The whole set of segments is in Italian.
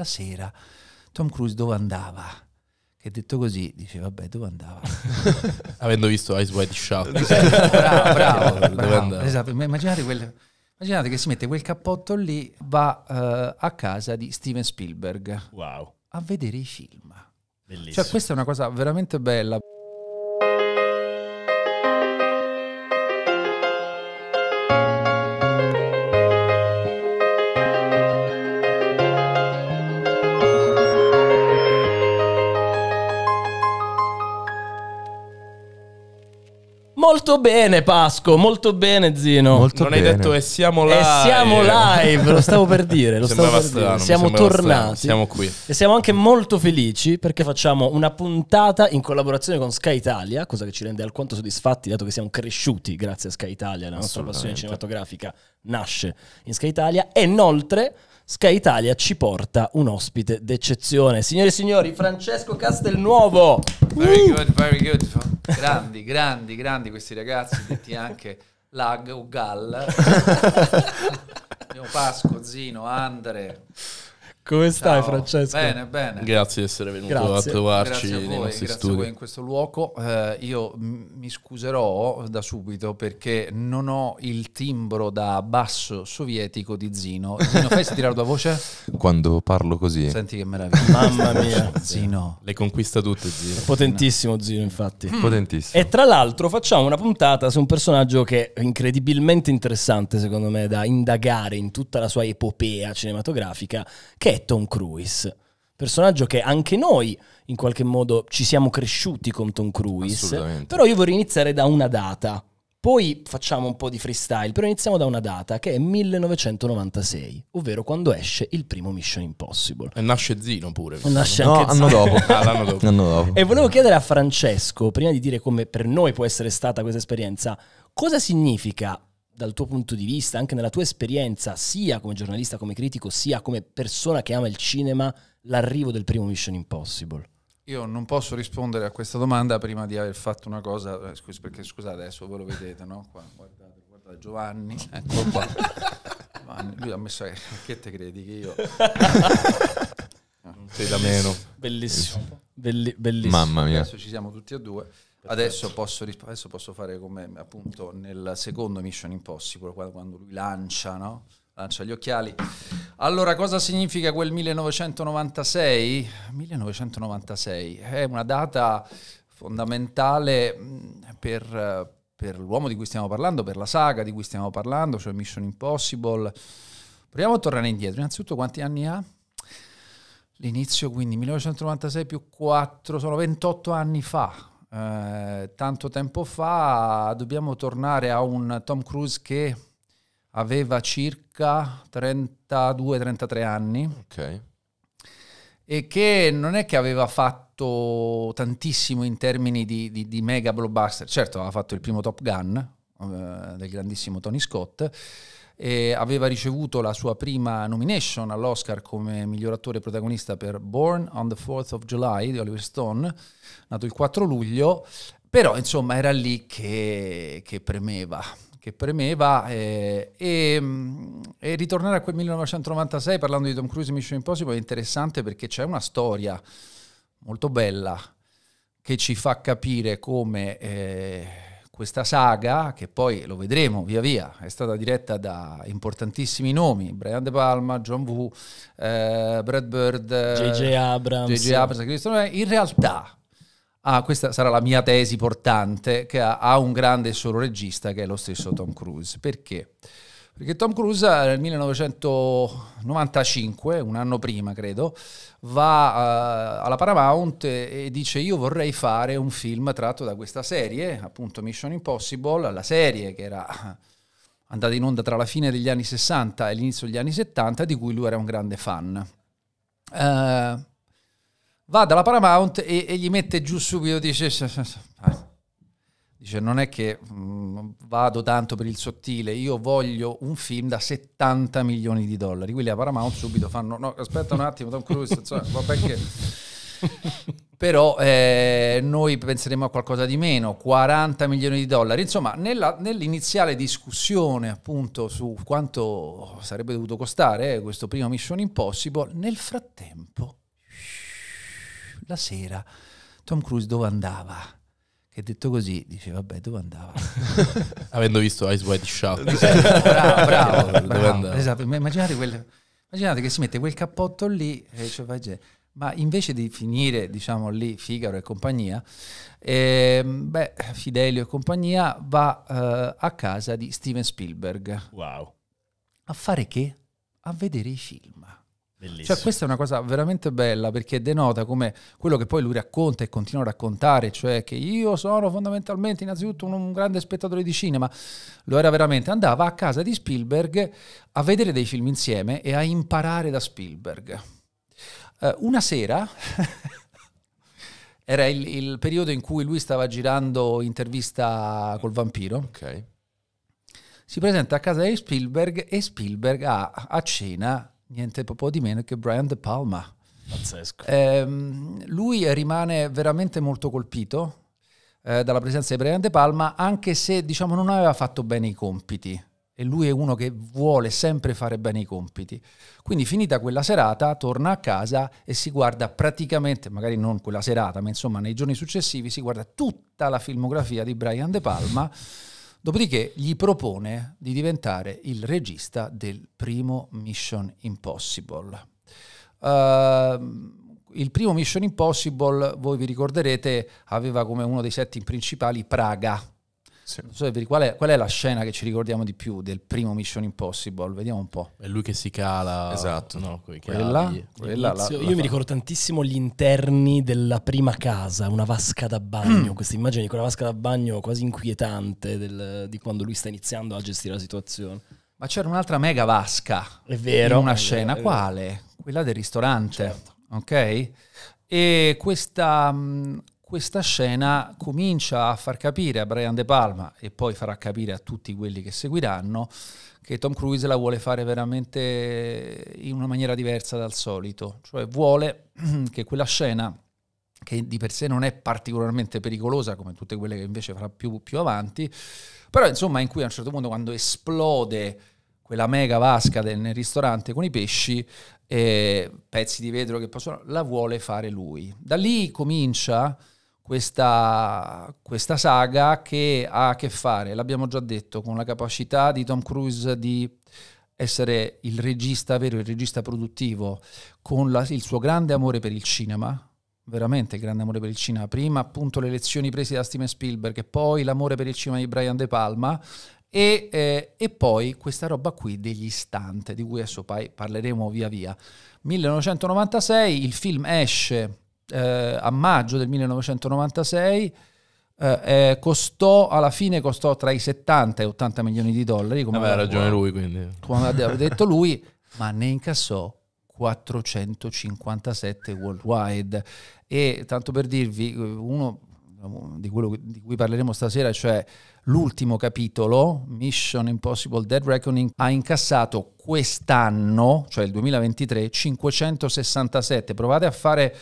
la sera Tom Cruise dove andava? Che detto così dice vabbè dove andava? Avendo visto Ice White Shot. bravo, bravo, bravo, bravo. Esatto, immaginate quelle... Immaginate che si mette quel cappotto lì, va uh, a casa di Steven Spielberg wow. a vedere i film. Bellissimo. Cioè, questa è una cosa veramente bella. Molto bene Pasco, molto bene Zino. Molto non bene. hai detto e siamo live. E siamo live, lo stavo per dire, lo stavo per strano, dire. Siamo tornati. Strano. Siamo qui. E siamo anche molto felici perché facciamo una puntata in collaborazione con Sky Italia, cosa che ci rende alquanto soddisfatti dato che siamo cresciuti grazie a Sky Italia, la nostra passione cinematografica nasce in Sky Italia e inoltre Sky Italia ci porta un ospite d'eccezione. Signore e signori, Francesco Castelnuovo. Very uh! good, very good. Grandi, grandi, grandi questi ragazzi, detti anche Lag o Gall. Pasco, Zino, Andre. Come stai Ciao. Francesco? Bene, bene. Grazie di essere venuto grazie. a trovarci grazie a voi, nei nostri grazie studi. a voi in questo luogo. Eh, io mi scuserò da subito perché non ho il timbro da basso sovietico di Zino. Zino, fai tirare la tua voce? Quando parlo così. Senti che meraviglia. Mamma mia. Zino. Le conquista tutte Zino. Potentissimo Zino, infatti. Mm. Potentissimo. E tra l'altro facciamo una puntata su un personaggio che è incredibilmente interessante secondo me da indagare in tutta la sua epopea cinematografica, che è Tom Cruise? Personaggio che anche noi in qualche modo ci siamo cresciuti con Tom Cruise. Però io vorrei iniziare da una data. Poi facciamo un po' di freestyle, però iniziamo da una data che è 1996, ovvero quando esce il primo Mission Impossible. E nasce Zino pure. Nasce no, anche no, Zino. dopo. ah, l'anno dopo. L'anno dopo. E volevo chiedere a Francesco, prima di dire come per noi può essere stata questa esperienza, cosa significa dal tuo punto di vista, anche nella tua esperienza, sia come giornalista, come critico, sia come persona che ama il cinema, l'arrivo del primo Mission Impossible? Io non posso rispondere a questa domanda prima di aver fatto una cosa, eh, perché scusate, adesso voi lo vedete, no? Qua, guardate, guardate Giovanni, ecco qua. Giovanni, lui ha messo eh, che, te credi che io... Sei da meno. Bellissimo. Belli, bellissimo. Mamma mia. Adesso ci siamo tutti e due. Adesso posso, risp- adesso posso, fare come appunto nel secondo Mission Impossible, quando lui lancia, no? lancia gli occhiali. Allora, cosa significa quel 1996? 1996 è una data fondamentale mm, per, per l'uomo di cui stiamo parlando, per la saga di cui stiamo parlando, cioè Mission Impossible. Proviamo a tornare indietro. Innanzitutto, quanti anni ha? L'inizio, quindi 1996 più 4, sono 28 anni fa eh, tanto tempo fa, dobbiamo tornare a un Tom Cruise che aveva circa 32-33 anni. Okay. E che non è che aveva fatto tantissimo in termini di, di, di mega blockbuster. Certo, aveva fatto il primo Top Gun eh, del grandissimo Tony Scott eh, aveva ricevuto la sua prima nomination all'Oscar come miglior attore protagonista per Born on the 4th of July di Oliver Stone, nato il 4 luglio, però insomma era lì che, che premeva che premeva eh, e, mm, e, ritornare a quel 1996 parlando di Tom Cruise e Mission Impossible è interessante perché c'è una storia molto bella che ci fa capire come eh, questa saga, che poi lo vedremo via via, è stata diretta da importantissimi nomi, Brian De Palma, John Wu, eh, Brad Bird, J.J. Eh, Abrams, J.J. Abrams eh, in realtà ah, questa sarà la mia tesi portante, che ha, ha un grande solo regista che è lo stesso Tom Cruise. Perché? Perché Tom Cruise eh, nel 1995, un anno prima credo, va uh, alla Paramount e, e, dice io vorrei fare un film tratto da questa serie, appunto Mission Impossible, la serie che era andata in onda tra la fine degli anni 60 e l'inizio degli anni 70, di cui lui era un grande fan. Uh, va dalla Paramount e, e, gli mette giù subito, dice ah, Dice, non è che mh, mm, vado tanto per il sottile, io voglio un film da 70 milioni di dollari. Quelli a Paramount subito fanno, no, aspetta un attimo, Tom Cruise, insomma, vabbè che... Però eh, noi penseremo a qualcosa di meno, 40 milioni di dollari. Insomma, nella, nell'iniziale discussione appunto su quanto sarebbe dovuto costare eh, questo primo Mission Impossible, nel frattempo, la sera, Tom Cruise dove andava? che detto così dice vabbè dove andava avendo visto Ice White Shot bravo bravo, bravo, esatto, esatto. immaginate, quel, immaginate, che si mette quel cappotto lì e cioè, ma invece di finire diciamo lì Figaro e compagnia eh, beh, Fidelio e compagnia va eh, a casa di Steven Spielberg wow a fare che? a vedere i film Bellissimo. Cioè, questa è una cosa veramente bella perché denota come quello che poi lui racconta e continua a raccontare, cioè che io sono fondamentalmente innanzitutto un, un, grande spettatore di cinema, lo era veramente, andava a casa di Spielberg a vedere dei film insieme e a imparare da Spielberg. Uh, una sera era il, il, periodo in cui lui stava girando intervista col vampiro. Ok. Si presenta a casa di Spielberg e Spielberg ha a cena niente po' di meno che Brian De Palma. Pazzesco. Eh, lui rimane veramente molto colpito eh, dalla presenza di Brian De Palma, anche se diciamo, non aveva fatto bene i compiti. E lui è uno che vuole sempre fare bene i compiti. Quindi finita quella serata torna a casa e si guarda praticamente, magari non quella serata, ma insomma nei giorni successivi si guarda tutta la filmografia di Brian De Palma. Dopodiché gli propone di diventare il regista del primo Mission Impossible. Uh, il primo Mission Impossible, voi vi ricorderete, aveva come uno dei setting principali Praga, sì. Non so, qual è, qual, è, la scena che ci ricordiamo di più del primo Mission Impossible? Vediamo un po'. È lui che si cala. Esatto. No, quella, quella, la, Io la mi ricordo tantissimo gli interni della prima casa, una vasca da bagno, questa immagine di quella vasca da bagno quasi inquietante del, di quando lui sta iniziando a gestire la situazione. Ma c'era un'altra mega vasca. È vero. In una scena. Vero, Quale? Quella del ristorante. Certo. Ok? E questa... Mh, mm, questa scena comincia a far capire a Brian De Palma e poi farà capire a tutti quelli che seguiranno che Tom Cruise la vuole fare veramente in una maniera diversa dal solito, cioè vuole che quella scena che di per sé non è particolarmente pericolosa come tutte quelle che invece farà più, più avanti, però insomma in cui a un certo punto quando esplode quella mega vasca del, nel ristorante con i pesci, eh, pezzi di vetro che possono, la vuole fare lui. Da lì comincia questa, questa, saga che ha a che fare, l'abbiamo già detto, con la capacità di Tom Cruise di essere il regista vero, il regista produttivo, con la, il suo grande amore per il cinema, veramente grande amore per il cinema, prima appunto le lezioni prese da Steven Spielberg e poi l'amore per il cinema di Brian De Palma, e, eh, e, poi questa roba qui degli istanti di cui adesso parleremo via via. 1996 il film esce eh, a maggio del 1996 eh, eh, costò alla fine costò tra i 70 e 80 milioni di dollari come aveva ragione come, lui quindi come aveva detto lui ma ne incassò 457 worldwide e tanto per dirvi uno di quello di cui parleremo stasera cioè l'ultimo capitolo Mission Impossible Dead Reckoning ha incassato quest'anno cioè il 2023 567 provate a fare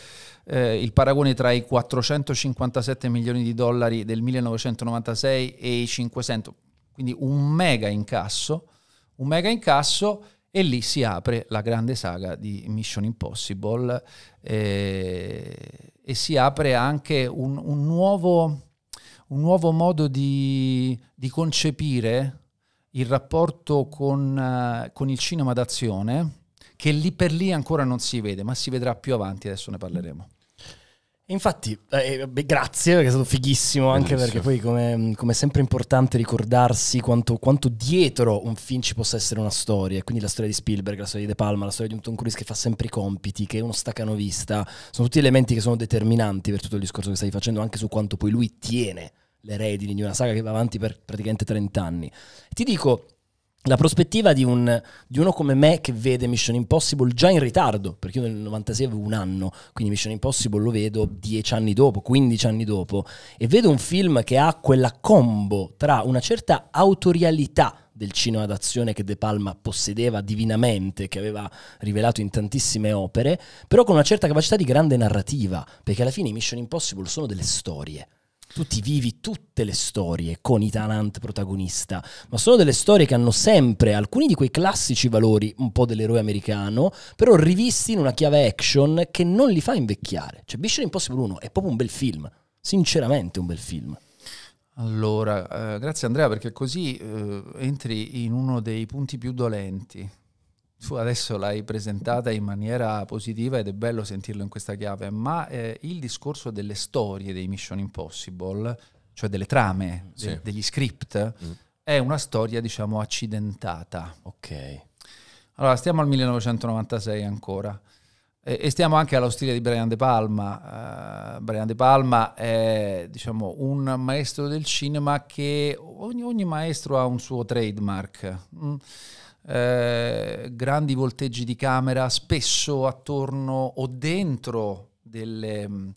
eh, il paragone tra i 457 milioni di dollari del 1996 e i 500, quindi un mega incasso, un mega incasso e lì si apre la grande saga di Mission Impossible eh, e si apre anche un, un, nuovo, un nuovo, modo di, di, concepire il rapporto con, uh, con il cinema d'azione che lì per lì ancora non si vede, ma si vedrà più avanti, adesso ne parleremo. Infatti, eh, eh, beh, grazie perché è stato fighissimo, anche Bellissimo. perché poi come, come, è sempre importante ricordarsi quanto, quanto, dietro un film ci possa essere una storia, quindi la storia di Spielberg, la storia di De Palma, la storia di un Tom Cruise che fa sempre i compiti, che è uno stacanovista, sono tutti elementi che sono determinanti per tutto il discorso che stai facendo, anche su quanto poi lui tiene le redini di una saga che va avanti per praticamente 30 anni. Ti dico, la prospettiva di, un, di, uno come me che vede Mission Impossible già in ritardo, perché io nel 96 avevo un anno, quindi Mission Impossible lo vedo dieci anni dopo, 15 anni dopo, e vedo un film che ha quella combo tra una certa autorialità del cinema d'azione che De Palma possedeva divinamente, che aveva rivelato in tantissime opere, però con una certa capacità di grande narrativa, perché alla fine Mission Impossible sono delle storie tu ti vivi tutte le storie con i talent protagonista, ma sono delle storie che hanno sempre alcuni di quei classici valori, un po' dell'eroe americano, però rivisti in una chiave action che non li fa invecchiare. Cioè Mission Impossible 1 è proprio un bel film, sinceramente un bel film. Allora, eh, grazie Andrea perché così eh, entri in uno dei punti più dolenti tu adesso l'hai presentata in maniera positiva ed è bello sentirlo in questa chiave, ma eh, il discorso delle storie dei Mission Impossible, cioè delle trame, mm, sì. de- degli script, mm. è una storia diciamo accidentata. Ok. Allora, stiamo al 1996 ancora. E, stiamo anche alla storia di Brian De Palma. Uh, Brian De Palma è diciamo, un maestro del cinema che ogni, ogni maestro ha un suo trademark. Mm. Eh, grandi volteggi di camera spesso attorno o dentro delle, mm,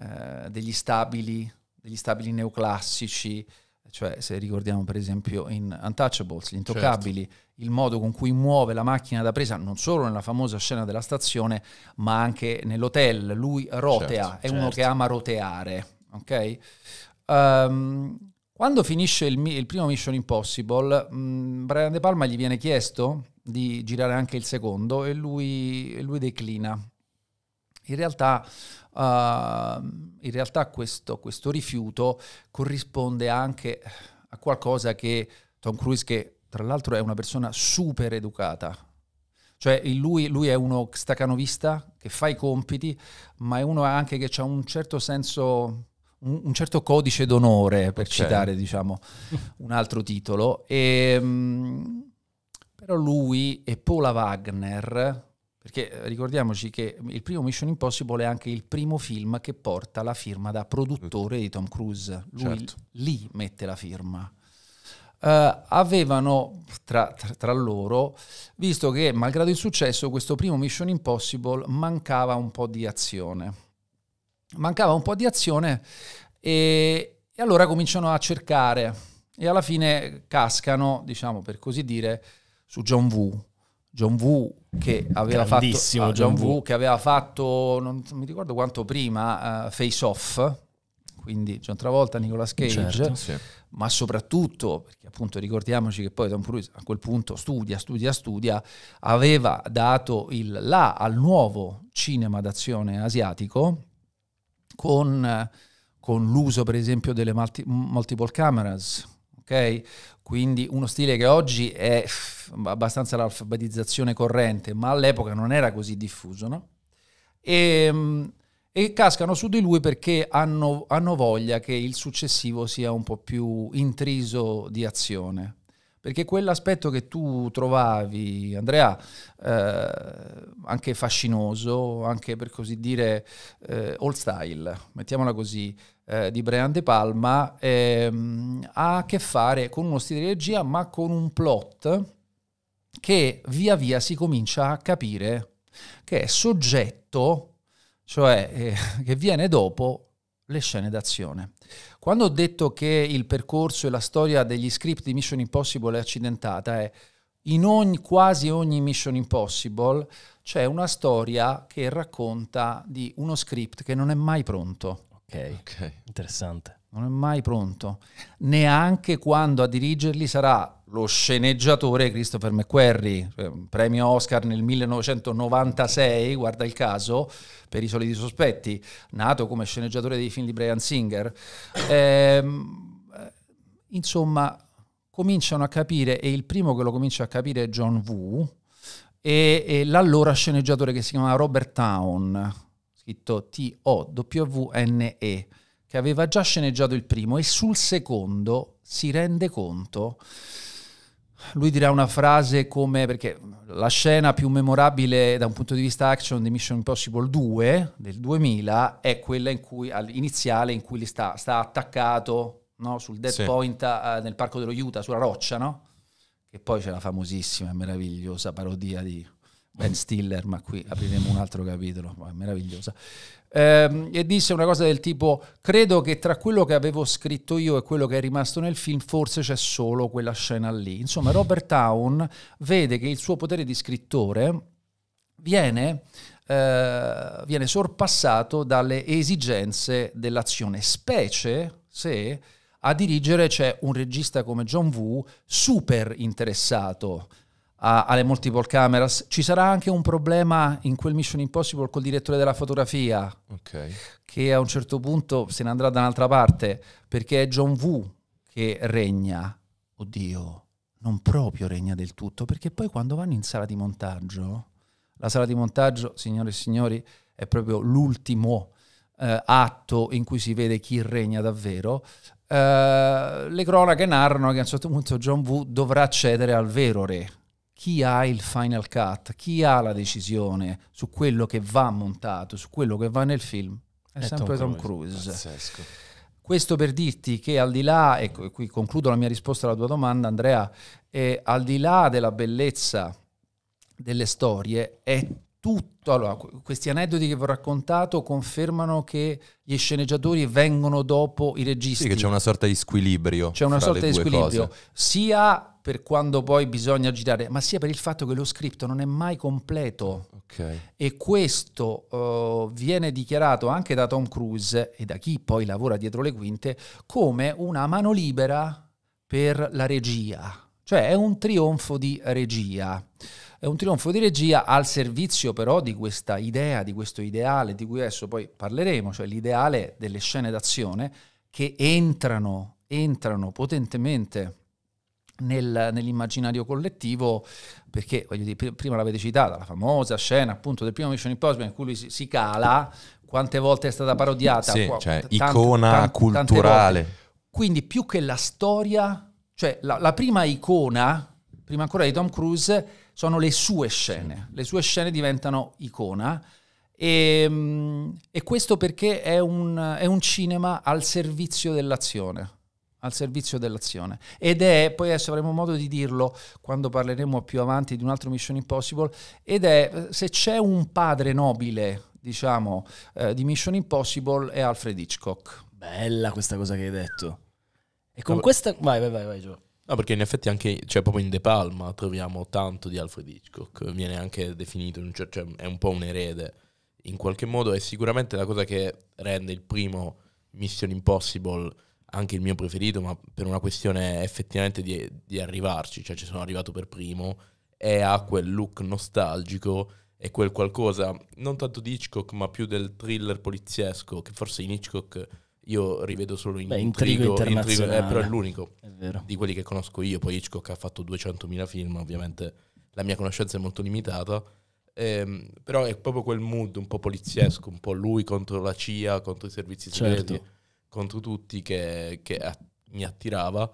eh, degli, stabili, degli stabili neoclassici, cioè se ricordiamo per esempio in Untouchables, gli certo. intoccabili, certo. il modo con cui muove la macchina da presa non solo nella famosa scena della stazione, ma anche nell'hotel, lui rotea, certo, è certo. uno che ama roteare, ok? Um, quando finisce il, il primo Mission Impossible, mh, mm, Brian De Palma gli viene chiesto di girare anche il secondo e lui, lui declina. In realtà, uh, in realtà questo, questo, rifiuto corrisponde anche a qualcosa che Tom Cruise, che tra l'altro è una persona super educata, cioè lui, lui è uno stacanovista che fa i compiti, ma è uno anche che ha un certo senso un, un certo codice d'onore, per okay. citare diciamo, un altro titolo. E, ehm, però lui e Paula Wagner, perché ricordiamoci che il primo Mission Impossible è anche il primo film che porta la firma da produttore di Tom Cruise. Lui certo. lì mette la firma. Uh, avevano tra, tra, tra, loro visto che malgrado il successo questo primo Mission Impossible mancava un po' di azione mancava un po' di azione e, e allora cominciano a cercare e alla fine cascano, diciamo per così dire, su John Wu. John Wu che aveva Grandissimo fatto, ah, John Wu. che aveva fatto, non mi ricordo quanto prima, uh, Face Off, quindi John Travolta, Nicolas Cage, certo, sì. ma soprattutto, perché appunto ricordiamoci che poi Tom Cruise a quel punto studia, studia, studia, aveva dato il là al nuovo cinema d'azione asiatico, con, con l'uso per esempio delle multi, multiple cameras, Okay? Quindi uno stile che oggi è abbastanza l'alfabetizzazione corrente, ma all'epoca non era così diffuso, no? e, ehm, e, cascano su di lui perché hanno, hanno voglia che il successivo sia un po' più intriso di azione perché quell'aspetto che tu trovavi, Andrea, eh, anche fascinoso, anche per così dire eh, old style, mettiamola così, eh, di Brian De Palma, ehm, ha a che fare con uno stile di regia, ma con un plot che via via si comincia a capire che è soggetto, cioè eh, che viene dopo le scene d'azione. Quando ho detto che il percorso e la storia degli script di Mission Impossible è accidentata, è in ogni, quasi ogni Mission Impossible c'è una storia che racconta di uno script che non è mai pronto. Ok, okay. interessante non è mai pronto, neanche quando a dirigerli sarà lo sceneggiatore Christopher McQuarrie, cioè, premio Oscar nel 1996, guarda il caso, per i soliti sospetti, nato come sceneggiatore dei film di Brian Singer. Ehm, eh, insomma, cominciano a capire, e il primo che lo comincia a capire è John Woo, e, e l'allora sceneggiatore che si chiama Robert Town, scritto T-O-W-N-E che aveva già sceneggiato il primo e sul secondo si rende conto. Lui dirà una frase come, perché la scena più memorabile da un punto di vista action di Mission Impossible 2 del 2000 è quella in cui, iniziale in cui sta, sta, attaccato no? sul dead sì. point a, eh, nel parco dello Utah, sulla roccia, no? che poi c'è la famosissima e meravigliosa parodia di Ben Stiller, ma qui apriremo un altro capitolo, ma è meravigliosa ehm, e disse una cosa del tipo, credo che tra quello che avevo scritto io e quello che è rimasto nel film forse c'è solo quella scena lì. Insomma, Robert Town vede che il suo potere di scrittore viene Uh, viene sorpassato dalle esigenze dell'azione, specie se a dirigere c'è un regista come John Woo super interessato alle multiple cameras. Ci sarà anche un problema in quel Mission Impossible col direttore della fotografia, okay. che a un certo punto se ne andrà da un'altra parte, perché è John Woo che regna. Oddio, non proprio regna del tutto, perché poi quando vanno in sala di montaggio, la sala di montaggio, signore e signori, è proprio l'ultimo eh, atto in cui si vede chi regna davvero. Eh, le cronache narrano che a un certo punto John Woo dovrà cedere al vero re, chi ha il final cut, chi ha la decisione su quello che va montato, su quello che va nel film, è, è sempre Tom Cruise. Tom Cruise. Questo per dirti che al di là, e qui concludo la mia risposta alla tua domanda Andrea, eh, al di là della bellezza delle storie è tutto, allora, questi aneddoti che vi ho raccontato confermano che gli sceneggiatori vengono dopo i registi. Sì, che c'è una sorta di squilibrio. C'è una sorta di squilibrio, cose. sia per quando poi bisogna girare, ma sia per il fatto che lo script non è mai completo. Okay. E questo uh, viene dichiarato anche da Tom Cruise e da chi poi lavora dietro le quinte come una mano libera per la regia. Cioè è un trionfo di regia. È un trionfo di regia al servizio però di questa idea, di questo ideale di cui adesso poi parleremo, cioè l'ideale delle scene d'azione che entrano, entrano potentemente nel, nell'immaginario collettivo, perché voglio dire, prima l'avete citata, la famosa scena appunto del primo Mission Impossible in cui lui si, si cala, quante volte è stata parodiata, sì, Qua, cioè, tante, icona tante, culturale. Tante Quindi più che la storia, cioè la, la prima icona, prima ancora di Tom Cruise, sono le sue scene. Le sue scene diventano icona. E, ehm, e questo perché è un, è un, cinema al servizio dell'azione. Al servizio dell'azione. Ed è, poi adesso avremo modo di dirlo quando parleremo più avanti di un altro Mission Impossible, ed è se c'è un padre nobile, diciamo, eh, di Mission Impossible è Alfred Hitchcock. Bella questa cosa che hai detto. E con no, questa... Vai, vai, vai, vai, Gio. No, perché in effetti anche, cioè proprio in De Palma troviamo tanto di Alfred Hitchcock, viene anche definito, cioè è un po' un erede in qualche modo, è sicuramente la cosa che rende il primo Mission Impossible anche il mio preferito, ma per una questione effettivamente di, di arrivarci, cioè ci sono arrivato per primo, e ha quel look nostalgico e quel qualcosa, non tanto di Hitchcock, ma più del thriller poliziesco, che forse in Hitchcock io rivedo solo in Beh, intrigo, intrigo, intrigo eh, però è l'unico è di quelli che conosco io. Poi Hitchcock ha fatto 200.000 film, ovviamente la mia conoscenza è molto limitata. Ehm, però è proprio quel mood un po' poliziesco, un po' lui contro la CIA, contro i servizi segreti, certo. contro tutti che, che a, mi attirava.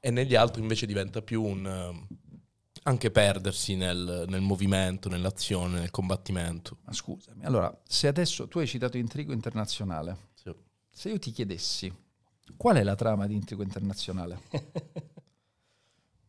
E negli altri invece diventa più un eh, anche perdersi nel, nel, movimento, nell'azione, nel combattimento. Ma scusami, allora, se adesso tu hai citato Intrigo Internazionale, se io ti chiedessi qual è la trama di Intrigo Internazionale?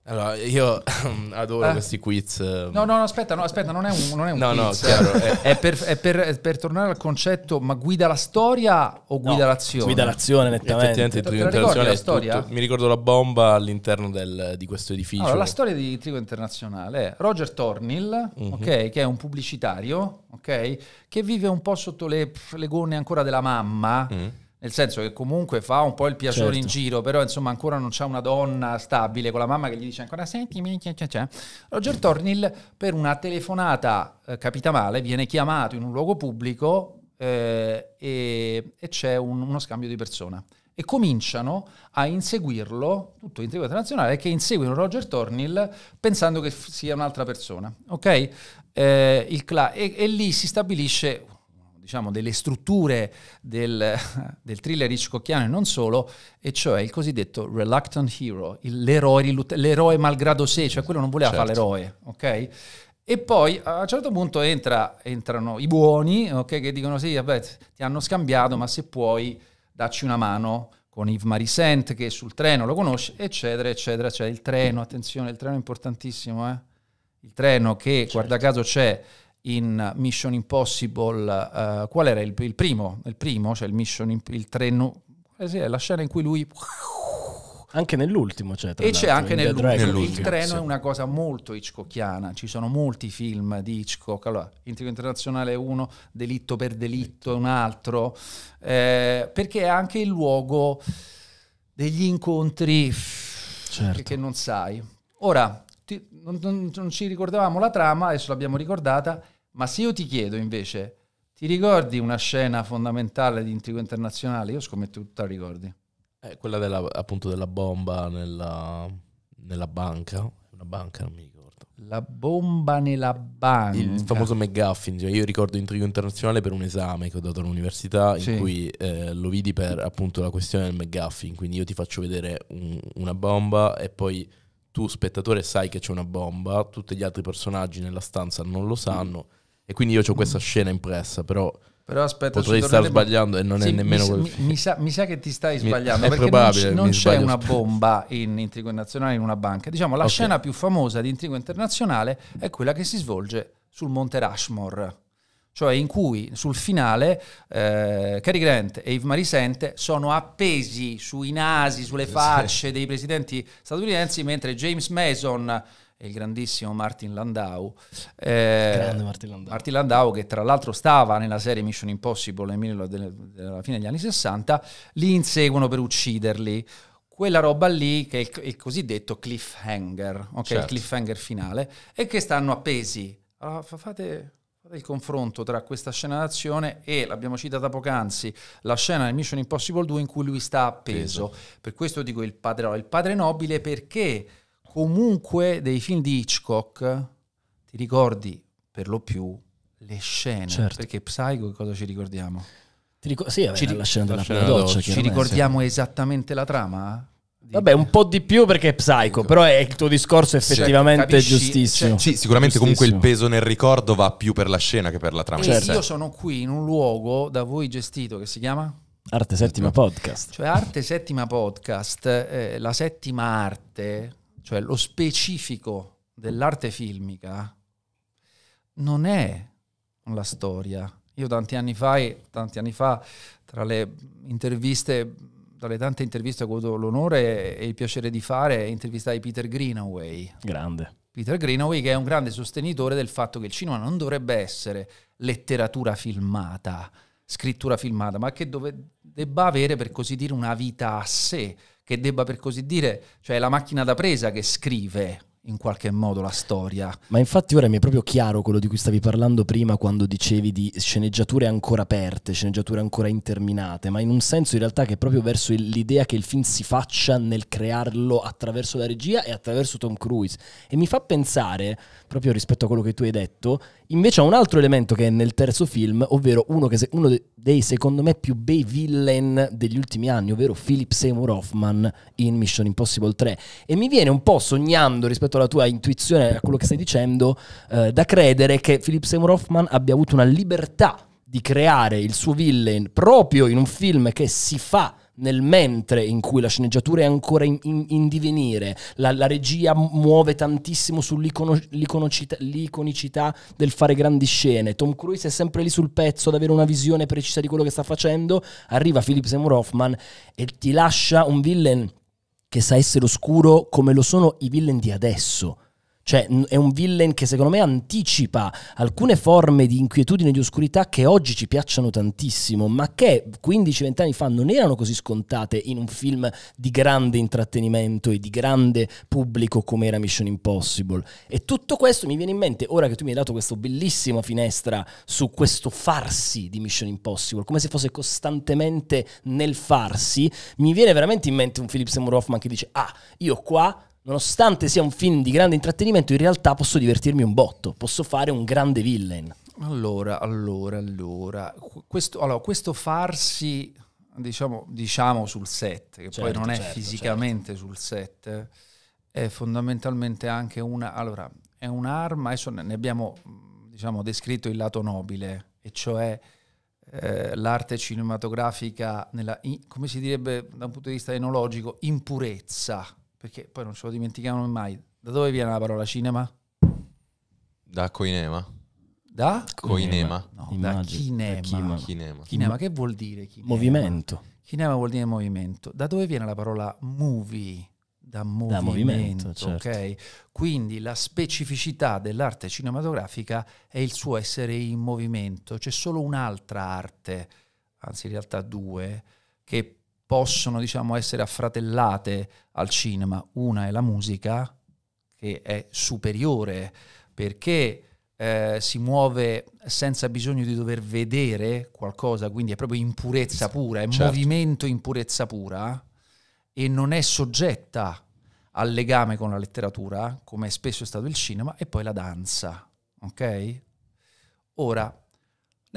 Allora, io adoro eh. questi quiz. Ehm, no, no, no, aspetta, no, aspetta, non è un, non è un no, quiz. No, chiaro. Eh. È, per, è, per, è, per, tornare al concetto, ma guida la storia o guida no, l'azione? Guida l'azione, nettamente. Effettivamente, storia? Internazionale Mi ricordo la bomba all'interno del, di questo edificio. Allora, la storia di Trigo Internazionale è Roger Tornil, mm-hmm. okay, che è un pubblicitario, okay, che vive un po' sotto le, le gonne ancora della mamma, mm-hmm nel senso che comunque fa un po' il piacere certo. in giro, però insomma ancora non c'è una donna stabile con la mamma che gli dice ancora sentimi, c'è, c'è. Roger Tornil per una telefonata eh, capita male, viene chiamato in un luogo pubblico eh, e, e, c'è un, uno scambio di persona. E cominciano a inseguirlo, tutto in tribunale internazionale, che inseguono Roger Tornil pensando che f- sia un'altra persona. Ok? Eh, cla- e, e lì si stabilisce diciamo, delle strutture del, del thriller hitchcockiano e non solo, e cioè il cosiddetto reluctant hero, il, l'eroe, l'eroe, malgrado sé, cioè quello non voleva certo. fare l'eroe, ok? E poi a un certo punto entra, entrano i buoni, ok, che dicono sì, vabbè, ti hanno scambiato, ma se puoi dacci una mano con Yves Marisent che sul treno lo conosce, eccetera, eccetera, cioè il treno, attenzione, il treno è importantissimo, eh? il treno che certo. guarda caso c'è in Mission Impossible, uh, qual era il, il, primo? Il primo, cioè il Mission, il treno, eh sì, è la scena in cui lui... Anche nell'ultimo c'è. Cioè, e c'è anche nell'ultimo. nell'ultimo. Il treno sì. è una cosa molto Hitchcockiana, ci sono molti film di Hitchcock. Allora, Intrigo Internazionale è uno, Delitto per Delitto è un altro, eh, perché è anche il luogo degli incontri certo. che, non sai. Ora, ti, non, non, non, ci ricordavamo la trama, adesso l'abbiamo ricordata. Ma se io ti chiedo invece, ti ricordi una scena fondamentale di intrigo internazionale? Io scommetto che tu la ricordi. Eh, quella della, appunto della bomba nella, nella banca. Una banca, non mi ricordo. La bomba nella banca. Il famoso McGuffin. io ricordo Intrigo Internazionale per un esame che ho dato all'università in sì. cui eh, lo vidi per appunto la questione del McGuffin. Quindi io ti faccio vedere un, una bomba e poi tu, spettatore, sai che c'è una bomba, tutti gli altri personaggi nella stanza non lo sanno. Mm. E quindi io ho mm. questa scena impressa, però... Però aspetta, potrei star sbagliando e non sì, è nemmeno mi, quel mi, mi, sa, mi, sa, che ti stai sbagliando mi, perché probabile, non, non c'è sbaglio. una bomba in Intrigo Internazionale in una banca. Diciamo la okay. scena più famosa di Intrigo Internazionale è quella che si svolge sul Monte Rushmore. Cioè, in cui sul finale eh, Cary Grant e Yves Marisente sono appesi sui nasi, sulle facce dei presidenti statunitensi, mentre James Mason il grandissimo Martin Landau. Eh, Grande Martin Landau. Martin Landau che tra l'altro stava nella serie Mission Impossible alla fine degli anni 60, li inseguono per ucciderli. Quella roba lì che è il, il cosiddetto cliffhanger, ok? certo. il cliffhanger finale, e che stanno appesi. Allora, fate, il confronto tra questa scena d'azione e, l'abbiamo citata poc'anzi, la scena di Mission Impossible 2 in cui lui sta appeso. Peso. Per questo dico il padre, il padre nobile perché comunque dei film di Hitchcock ti ricordi per lo più le scene. Certo. Perché Psycho cosa ci ricordiamo? Ti ricor- sì, vabbè, ci la scena della prima doccia. Ci ricordiamo sì. esattamente la trama? Vabbè, un po' di più perché è psycho, ecco. però è il tuo discorso effettivamente cioè, giustissimo. Cioè, sì, sicuramente giustissimo. comunque il peso nel ricordo va più per la scena che per la trama. Certo. Io sono qui in un luogo da voi gestito che si chiama? Arte Settima ecco. Podcast. Cioè Arte Settima Podcast, eh, la settima arte cioè lo specifico dell'arte filmica, non è la storia. Io tanti anni fa, tanti anni fa tra le interviste, tra tante interviste che ho avuto l'onore e il piacere di fare, intervistai Peter Greenaway. Grande. Peter Greenaway che è un grande sostenitore del fatto che il cinema non dovrebbe essere letteratura filmata, scrittura filmata, ma che dove, debba avere, per così dire, una vita a sé, che debba per così dire, cioè la macchina da presa che scrive in qualche modo la storia. Ma infatti ora mi è proprio chiaro quello di cui stavi parlando prima quando dicevi di sceneggiature ancora aperte, sceneggiature ancora interminate, ma in un senso in realtà che è proprio verso l'idea che il film si faccia nel crearlo attraverso la regia e attraverso Tom Cruise. E mi fa pensare, proprio rispetto a quello che tu hai detto, Invece ha un altro elemento che è nel terzo film, ovvero uno, che, uno dei secondo me più bei villain degli ultimi anni, ovvero Philip Seymour Hoffman in Mission Impossible 3. E mi viene un po' sognando rispetto alla tua intuizione, a quello che stai dicendo, eh, da credere che Philip Seymour Hoffman abbia avuto una libertà di creare il suo villain proprio in un film che si fa nel mentre in cui la sceneggiatura è ancora in, in, in divenire, la, la, regia muove tantissimo sull'iconicità del fare grandi scene, Tom Cruise è sempre lì sul pezzo ad avere una visione precisa di quello che sta facendo, arriva Philip Seymour Hoffman e ti lascia un villain che sa essere oscuro come lo sono i villain di adesso cioè è un villain che secondo me anticipa alcune forme di inquietudine e di oscurità che oggi ci piacciono tantissimo, ma che 15-20 anni fa non erano così scontate in un film di grande intrattenimento e di grande pubblico come era Mission Impossible. E tutto questo mi viene in mente ora che tu mi hai dato questa bellissima finestra su questo farsi di Mission Impossible, come se fosse costantemente nel farsi, mi viene veramente in mente un Philip Seymour Hoffman che dice "Ah, io qua nonostante sia un film di grande intrattenimento, in realtà posso divertirmi un botto, posso fare un grande villain. Allora, allora, allora, questo, allora, questo farsi, diciamo, diciamo, sul set, che certo, poi non certo, è certo. fisicamente certo. sul set, è fondamentalmente anche una, allora, è un'arma, adesso ne abbiamo, diciamo, descritto il lato nobile, e cioè... Eh, l'arte cinematografica nella, come si direbbe da un punto di vista enologico, impurezza perché poi non ce lo dimenticavano mai. Da dove viene la parola cinema? Da coinema. Da? Coinema. No, da chinema. Kinema. chinema. che vuol dire? Chinema? Movimento. Chinema vuol dire movimento. Da dove viene la parola movie? Da movimento, da movimento certo. ok? Quindi la specificità dell'arte cinematografica è il suo essere in movimento. C'è solo un'altra arte, anzi in realtà due, che possono diciamo, essere affratellate al cinema. Una è la musica, che è superiore, perché eh, si muove senza bisogno di dover vedere qualcosa, quindi è proprio impurezza pura, è certo. movimento impurezza pura, e non è soggetta al legame con la letteratura, come è spesso è stato il cinema, e poi la danza, ok? Ora,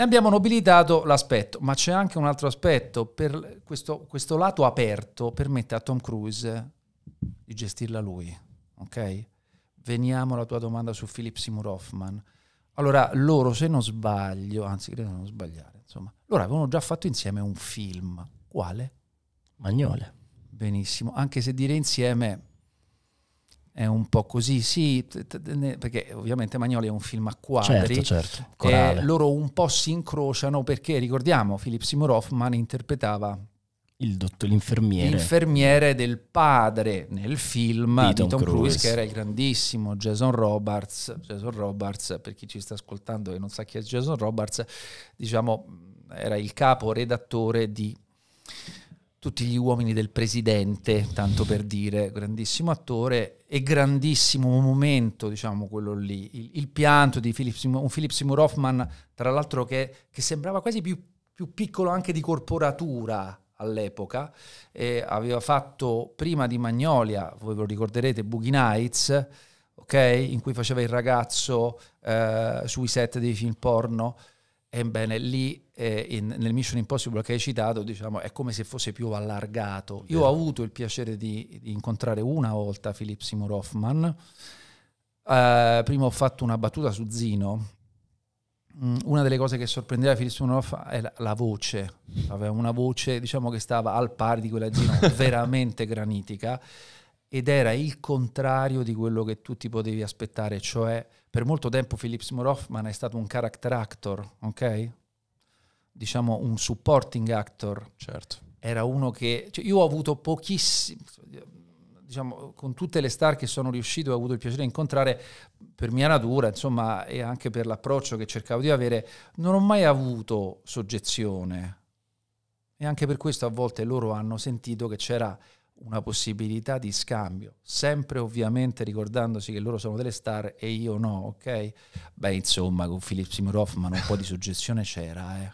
ne abbiamo nobilitato l'aspetto, ma c'è anche un altro aspetto. Per questo, questo lato aperto permette a Tom Cruise di gestirla lui. Ok? Veniamo alla tua domanda su Philip Seymour Hoffman. Allora, loro, se non sbaglio, anzi, credo di non sbagliare, insomma, loro avevano già fatto insieme un film. Quale? Magnole. Benissimo, anche se dire insieme è un po' così, sì, perché ovviamente Magnoli è un film a quadri, certo, certo. Eh, e loro un po' si incrociano perché ricordiamo Philip Seymour Hoffman interpretava il dottor, l'infermiere. l'infermiere del padre nel film di Tom, Tom Cruise. Cruise. che era il grandissimo Jason Roberts. Jason Roberts, per chi ci sta ascoltando e non sa chi è Jason Roberts, diciamo era il capo redattore di tutti gli uomini del presidente, tanto per dire, grandissimo attore e grandissimo momento, diciamo quello lì, il, il pianto di Philip Seymour, un Philip Seymour Hoffman, tra l'altro che, che sembrava quasi più, più, piccolo anche di corporatura all'epoca, aveva fatto prima di Magnolia, voi ve lo ricorderete, Boogie Nights, okay? in cui faceva il ragazzo eh, sui set dei film porno, ebbene lì eh, in, nel Mission Impossible che hai citato, diciamo, è come se fosse più allargato. Io Beh. ho avuto il piacere di, di, incontrare una volta Philip Seymour Hoffman. Uh, prima ho fatto una battuta su Zino. Mm, una delle cose che sorprendeva Philip Seymour Hoffman è la, la, voce. Aveva una voce, diciamo, che stava al pari di quella di Zino, veramente granitica ed era il contrario di quello che tu ti potevi aspettare, cioè per molto tempo Philip Seymour Hoffman è stato un character actor, ok? diciamo, un supporting actor. Certo. Era uno che... Cioè io ho avuto pochissimi... Diciamo, con tutte le star che sono riuscito e ho avuto il piacere di incontrare, per mia natura, insomma, e anche per l'approccio che cercavo di avere, non ho mai avuto soggezione. E anche per questo a volte loro hanno sentito che c'era una possibilità di scambio, sempre ovviamente ricordandosi che loro sono delle star e io no, ok? Beh, insomma, con Philip Simuroff, ma un po' di soggezione c'era, eh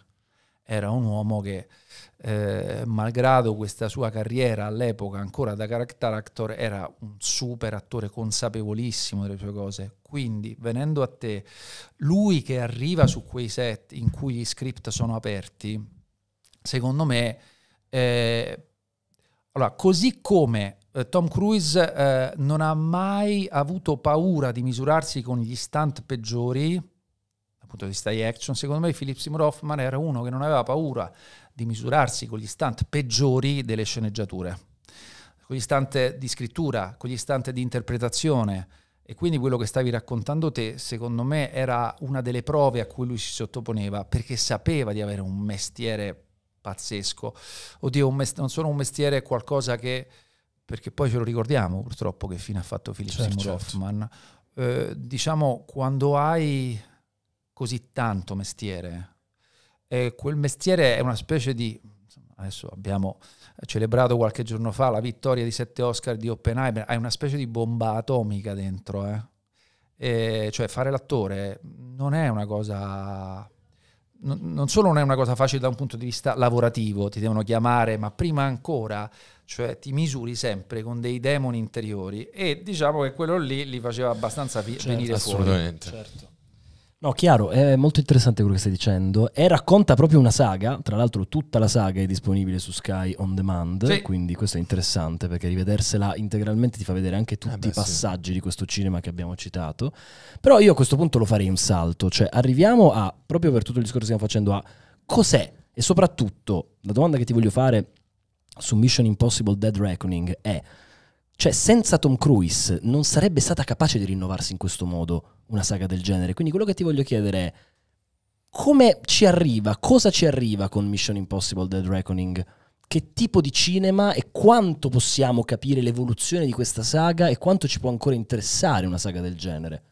era un uomo che, eh, malgrado questa sua carriera all'epoca ancora da character actor, era un super attore consapevolissimo delle sue cose. Quindi, venendo a te, lui che arriva su quei set in cui gli script sono aperti, secondo me, eh, allora, così come eh, Tom Cruise eh, non ha mai avuto paura di misurarsi con gli stunt peggiori, punto di vista di action, secondo me Philip Seymour Hoffman era uno che non aveva paura di misurarsi con gli stunt peggiori delle sceneggiature, con gli stunt di scrittura, con gli stunt di interpretazione. E quindi quello che stavi raccontando te, secondo me, era una delle prove a cui lui si sottoponeva, perché sapeva di avere un mestiere pazzesco. Oddio, mest- non solo un mestiere, qualcosa che... Perché poi ce lo ricordiamo purtroppo che fine ha fatto Philip certo, Seymour certo. Hoffman. Eh, diciamo, quando hai così tanto mestiere. E quel mestiere è una specie di... Adesso abbiamo celebrato qualche giorno fa la vittoria di sette Oscar di Oppenheimer, hai una specie di bomba atomica dentro, eh? E cioè fare l'attore non è una cosa non solo non è una cosa facile da un punto di vista lavorativo, ti devono chiamare, ma prima ancora, cioè ti misuri sempre con dei demoni interiori e diciamo che quello lì li faceva abbastanza fi- certo, venire assolutamente. fuori. Assolutamente. Certo. No, chiaro, è molto interessante quello che stai dicendo e racconta proprio una saga, tra l'altro tutta la saga è disponibile su Sky On Demand, sì. quindi questo è interessante perché rivedersela integralmente ti fa vedere anche tutti eh beh, i passaggi sì. di questo cinema che abbiamo citato, però io a questo punto lo farei un salto, cioè arriviamo a, proprio per tutto il discorso che stiamo facendo, a cos'è e soprattutto la domanda che ti voglio fare su Mission Impossible Dead Reckoning è cioè, senza Tom Cruise non sarebbe stata capace di rinnovarsi in questo modo una saga del genere. Quindi quello che ti voglio chiedere è come ci arriva, cosa ci arriva con Mission Impossible Dead Reckoning? Che tipo di cinema e quanto possiamo capire l'evoluzione di questa saga e quanto ci può ancora interessare una saga del genere?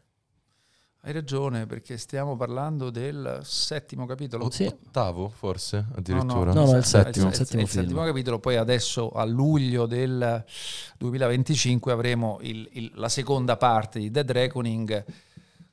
Hai ragione, perché stiamo parlando del settimo capitolo. Sì. Ottavo, forse, addirittura. No, no, no, no il eh, settimo. Il, il, settimo, il settimo capitolo, poi adesso a luglio del 2025 avremo il, la seconda parte di Dead Reckoning.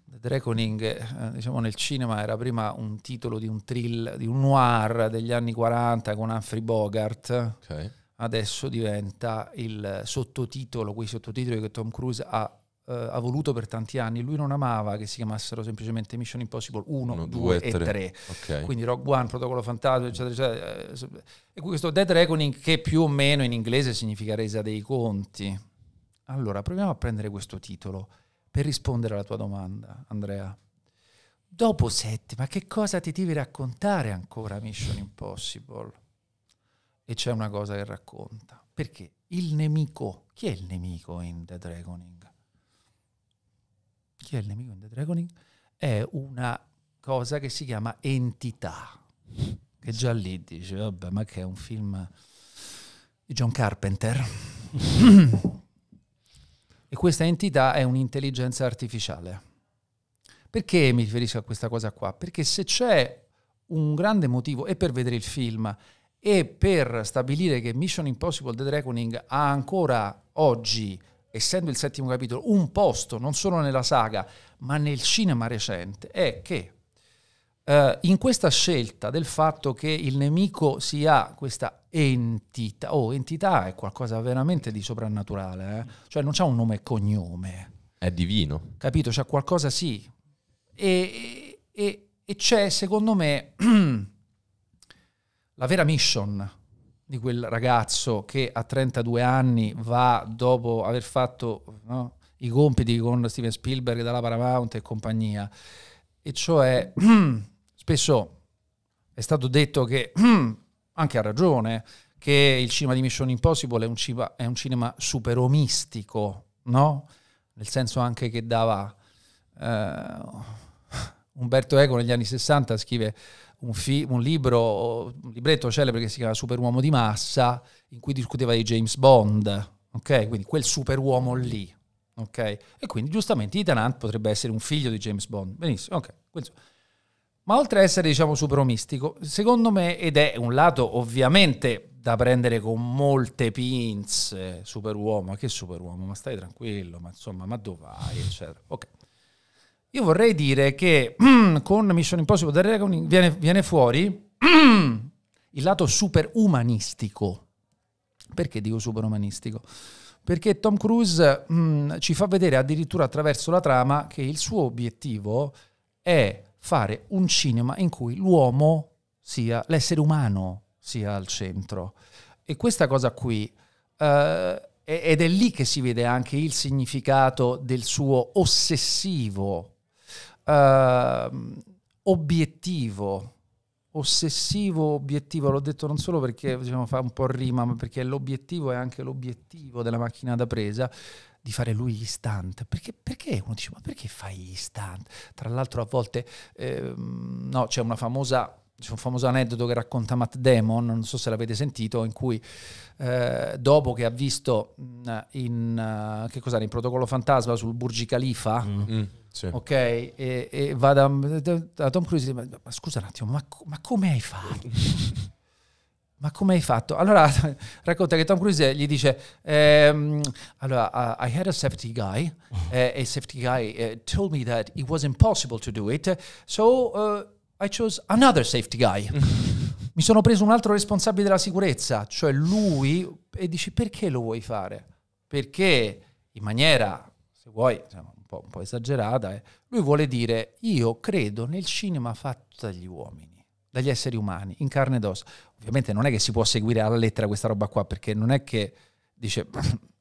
Dead Reckoning, eh, diciamo nel cinema, era prima un titolo di un thrill, di un noir degli anni 40 con Humphrey Bogart. Okay. Adesso diventa il sottotitolo, quei sottotitoli che Tom Cruise ha eh, ha voluto per tanti anni, lui non amava che si chiamassero semplicemente Mission Impossible 1, 2 e 3. Okay. Quindi Rogue One, Protocollo Fantasma, eccetera, eccetera. E questo Dead Reckoning che più o meno in inglese significa resa dei conti. Allora, proviamo a prendere questo titolo per rispondere alla tua domanda, Andrea. Dopo sette, ma che cosa ti devi raccontare ancora Mission Impossible? E c'è una cosa che racconta. Perché il nemico, chi è il nemico in The Dragoning? chi è il nemico in The Dragoning? È una cosa che si chiama Entità, che già lì dice, vabbè, ma che è un film di John Carpenter. e questa entità è un'intelligenza artificiale. Perché mi riferisco a questa cosa qua? Perché se c'è un grande motivo, e per vedere il film, e per stabilire che Mission Impossible The Dragoning ha ancora oggi essendo il settimo capitolo, un posto non solo nella saga, ma nel cinema recente, è che eh, in questa scelta del fatto che il nemico sia questa entità, o oh, entità è qualcosa veramente di soprannaturale, eh? cioè non c'è un nome e cognome. È divino. Capito? C'è qualcosa sì. E, e, e c'è, secondo me, la vera mission di quel ragazzo che a 32 anni va dopo aver fatto no, i compiti con Steven Spielberg dalla Paramount e compagnia. E cioè, spesso è stato detto che, anche ha ragione, che il cinema di Mission Impossible è un, ciba, è un cinema superomistico, no? Nel senso anche che dava... Uh, Umberto Eco negli anni 60 scrive un, fi- un, libro, un libretto celebre che si chiama Superuomo di massa, in cui discuteva di James Bond, ok? Quindi quel superuomo lì, ok? E quindi giustamente Ethan Hunt potrebbe essere un figlio di James Bond, benissimo, ok? Ma oltre a essere, diciamo, superomistico, secondo me, ed è un lato ovviamente da prendere con molte pinze, superuomo, ma che superuomo, ma stai tranquillo, ma insomma, ma dove vai, eccetera, ok? Io vorrei dire che mm, con Mission Impossible The Reckoning viene, viene fuori mm, il lato superumanistico. Perché dico superumanistico? Perché Tom Cruise mh, mm, ci fa vedere addirittura attraverso la trama che il suo obiettivo è fare un cinema in cui l'uomo sia, l'essere umano sia al centro. E questa cosa qui, eh, ed è lì che si vede anche il significato del suo ossessivo uh, obiettivo, ossessivo obiettivo, l'ho detto non solo perché diciamo, fa un po' rima, ma perché l'obiettivo è anche l'obiettivo della macchina da presa di fare lui gli stunt. Perché, perché uno dice, ma perché fai gli stunt? Tra l'altro a volte, ehm, no, c'è una famosa c'è un famoso aneddoto che racconta Matt Damon, non so se l'avete sentito, in cui eh, dopo che ha visto mm, in, eh, che cos'era, in Protocollo Fantasma sul Burj Khalifa, mm-hmm. Sì. ok? E, e va da, da, Tom Cruise e dice, ma, scusa un attimo, ma, ma come hai fatto? ma come hai fatto? Allora racconta che Tom Cruise gli dice, ehm, allora, uh, I had a safety guy, uh, a safety guy uh, told me that it was impossible to do it, so... Uh, i chose another safety guy. Mi sono preso un altro responsabile della sicurezza, cioè lui, e dici perché lo vuoi fare? Perché in maniera, se vuoi, un po', un po esagerata, eh, lui vuole dire io credo nel cinema fatto dagli uomini dagli esseri umani, in carne ed ossa. Ovviamente non è che si può seguire alla lettera questa roba qua, perché non è che dice,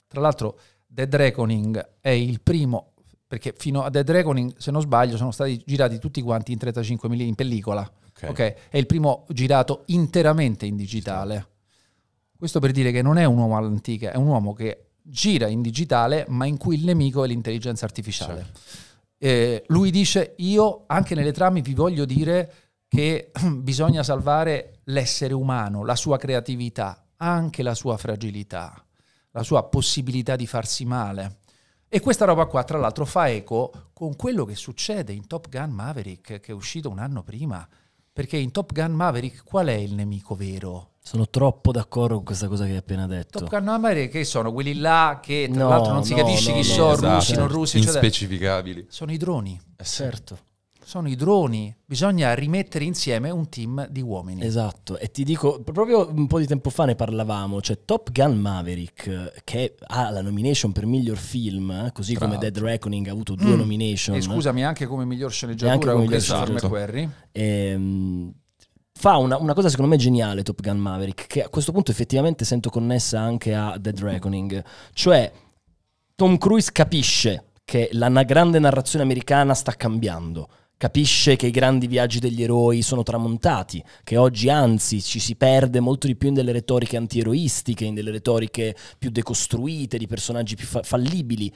tra l'altro The Reckoning è il primo perché fino a Dead Reckoning, se non sbaglio, sono stati girati tutti quanti in 35 mm in pellicola. Okay. okay. È il primo girato interamente in digitale. Questo per dire che non è un uomo all'antica, è un uomo che gira in digitale, ma in cui il nemico è l'intelligenza artificiale. Sì. Certo. Eh, lui dice: Io anche nelle trame vi voglio dire che bisogna salvare l'essere umano, la sua creatività, anche la sua fragilità, la sua possibilità di farsi male. E questa roba qua, tra l'altro, fa eco con quello che succede in Top Gun Maverick, che è uscito un anno prima. Perché in Top Gun Maverick qual è il nemico vero? Sono troppo d'accordo con questa cosa che hai appena detto. Top Gun Maverick che sono quelli là che tra no, l'altro non si no, capisce no, chi sono, esatto, russi, non certo. russi. Inspecificabili. sono i droni. Eh, certo sono i droni. Bisogna rimettere insieme un team di uomini. Esatto, e ti dico, proprio un po' di tempo fa ne parlavamo, cioè Top Gun Maverick, che ha la nomination per miglior film, eh, così Tra come Dead Reckoning ha avuto due mm. nomination. E scusami, anche come miglior sceneggiatura anche come miglior sceneggiatura. Ehm, fa una, una, cosa secondo me geniale Top Gun Maverick, che a questo punto effettivamente sento connessa anche a Dead Reckoning, cioè Tom Cruise capisce che la grande narrazione americana sta cambiando capisce che i grandi viaggi degli eroi sono tramontati, che oggi anzi ci si perde molto di più in delle retoriche antieroistiche, in delle retoriche più decostruite, di personaggi più fa- fallibili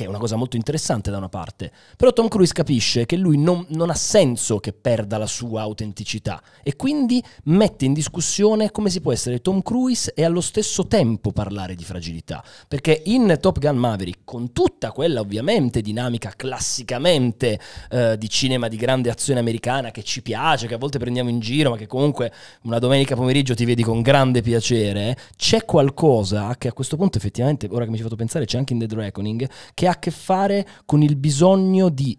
che è una cosa molto interessante da una parte, però Tom Cruise capisce che lui non, non ha senso che perda la sua autenticità e quindi mette in discussione come si può essere Tom Cruise e allo stesso tempo parlare di fragilità, perché in Top Gun Maverick, con tutta quella ovviamente dinamica classicamente eh, di cinema di grande azione americana che ci piace, che a volte prendiamo in giro, ma che comunque una domenica pomeriggio ti vedi con grande piacere, eh, c'è qualcosa che a questo punto effettivamente, ora che mi ci ho fatto pensare, c'è anche in The Draconing, che ha ha a che fare con il bisogno di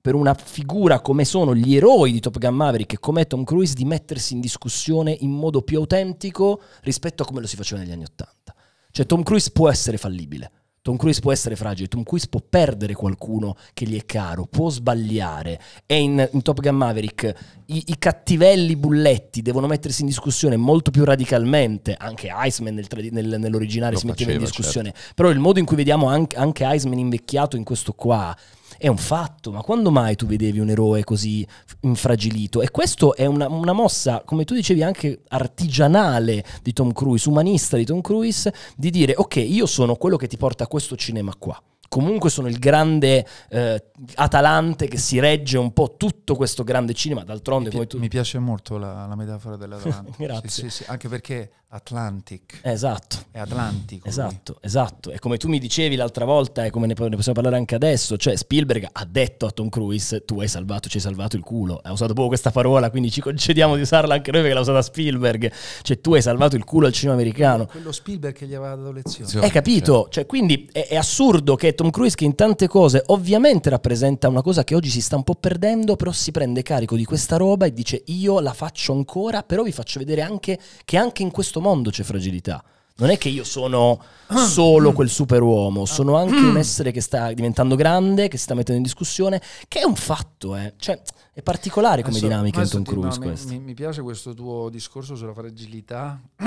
per una figura come sono gli eroi di Top Gun Maverick e come Tom Cruise di mettersi in discussione in modo più autentico rispetto a come lo si faceva negli anni Ottanta. Cioè Tom Cruise può essere fallibile, Tom Cruise può essere fragile, Tom Cruise può perdere qualcuno che gli è caro, può sbagliare. E in, in Top Gun Maverick i, i, cattivelli bulletti devono mettersi in discussione molto più radicalmente. Anche Iceman nel, nel, nell'originale Lo si metteva in discussione. Certo. Però il modo in cui vediamo anche, anche Iceman invecchiato in questo qua è un fatto, ma quando mai tu vedevi un eroe così infragilito? E questa è una, una, mossa, come tu dicevi, anche artigianale di Tom Cruise, umanista di Tom Cruise, di dire ok, io sono quello che ti porta a questo cinema qua comunque sono il grande eh, Atalante che si regge un po' tutto questo grande cinema, d'altronde mi, poi tu... Mi piace molto la, la metafora dell'Atalante. Grazie. Sì, sì, sì. anche perché Atlantic. Esatto. È Atlantico. Esatto, lui. esatto. E come tu mi dicevi l'altra volta, e come ne, ne, possiamo parlare anche adesso, cioè Spielberg ha detto a Tom Cruise, tu hai salvato, ci hai salvato il culo. Ha usato proprio questa parola, quindi ci concediamo di usarla anche noi perché l'ha usata Spielberg. Cioè tu hai salvato il culo al cinema americano. Quello Spielberg che gli aveva dato lezione. Hai capito? Cioè, quindi è, è assurdo che Tom Cruise che in tante cose ovviamente rappresenta una cosa che oggi si sta un po' perdendo, però si prende carico di questa roba e dice io la faccio ancora, però vi faccio vedere anche che anche in questo mondo c'è fragilità. Non è che io sono ah. solo quel mm. superuomo, ah. sono anche un mm. essere che sta diventando grande, che si sta mettendo in discussione, che è un fatto, eh. Cioè, è particolare come adesso, dinamica in Tom Cruise no, Mi, mi, piace questo tuo discorso sulla fragilità.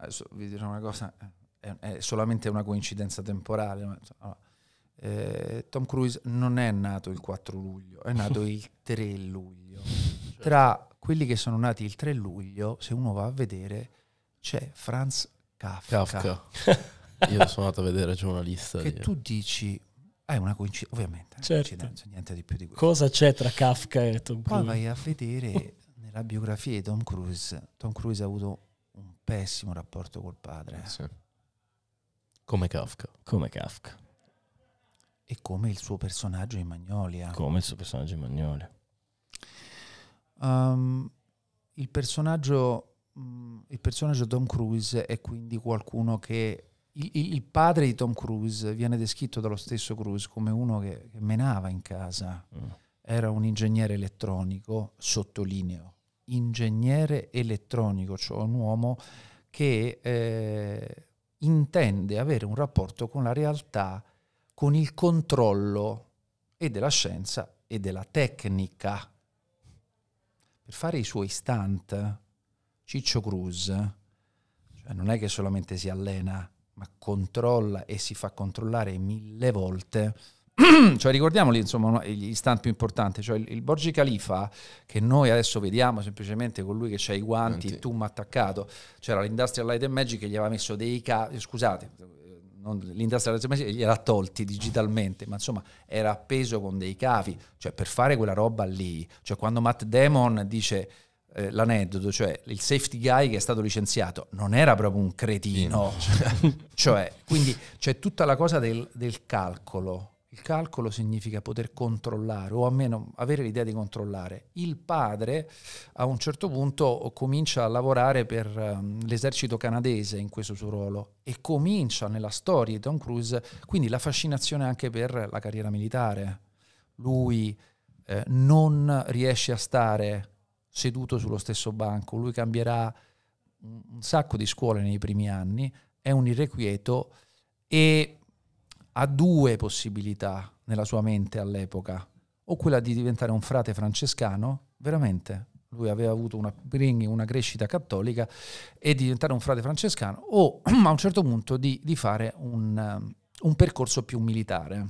Adesso vi dirò una cosa, è, è solamente una coincidenza temporale. Ma, allora, eh, Tom Cruise non è nato il 4 luglio, è nato il 3 luglio. Certo. Tra quelli che sono nati il 3 luglio, se uno va a vedere, c'è Franz Kafka. Kafka. Io sono andato a vedere, c'è una lista. Che di... tu dici, ah, è una coincidenza, ovviamente, eh, certo. niente di più di quello. Cosa c'è tra Kafka e Tom Cruise? Poi vai a vedere nella biografia di Tom Cruise, Tom Cruise ha avuto un pessimo rapporto col padre. Eh. Sì. Come Kafka. Come Kafka. E come il suo personaggio in Magnolia. Come il suo personaggio in Magnolia. Um, il, personaggio, mm, il personaggio Tom Cruise è quindi qualcuno che... Il, il, padre di Tom Cruise viene descritto dallo stesso Cruise come uno che, che menava in casa. Mm. Era un ingegnere elettronico, sottolineo, ingegnere elettronico, cioè un uomo che eh, intende avere un rapporto con la realtà, con il controllo e della scienza e della tecnica. Per fare i suoi stunt, Ciccio Cruz, cioè non è che solamente si allena, ma controlla e si fa controllare mille volte cioè ricordiamoli insomma gli istanti più importanti cioè il, il Borgi Califa che noi adesso vediamo semplicemente con lui che c'ha i guanti il tum attaccato c'era l'Industrial Light and Magic che gli aveva messo dei cavi eh, scusate eh, non, l'Industrial Light and Magic gliel'ha tolti digitalmente ma insomma era appeso con dei cavi cioè per fare quella roba lì cioè quando Matt Damon dice eh, l'aneddoto, cioè il safety guy che è stato licenziato non era proprio un cretino, cioè, quindi c'è tutta la cosa del, del calcolo, il calcolo significa poter controllare o almeno avere l'idea di controllare. Il padre a un certo punto comincia a lavorare per um, l'esercito canadese in questo suo ruolo e comincia nella storia di Tom Cruise quindi la fascinazione anche per la carriera militare. Lui eh, non riesce a stare seduto sullo stesso banco, lui cambierà un sacco di scuole nei primi anni, è un irrequieto e ha due possibilità nella sua mente all'epoca, o quella di diventare un frate francescano, veramente, lui aveva avuto una, una, crescita cattolica e di diventare un frate francescano, o a un certo punto di, di fare un, um, un, percorso più militare.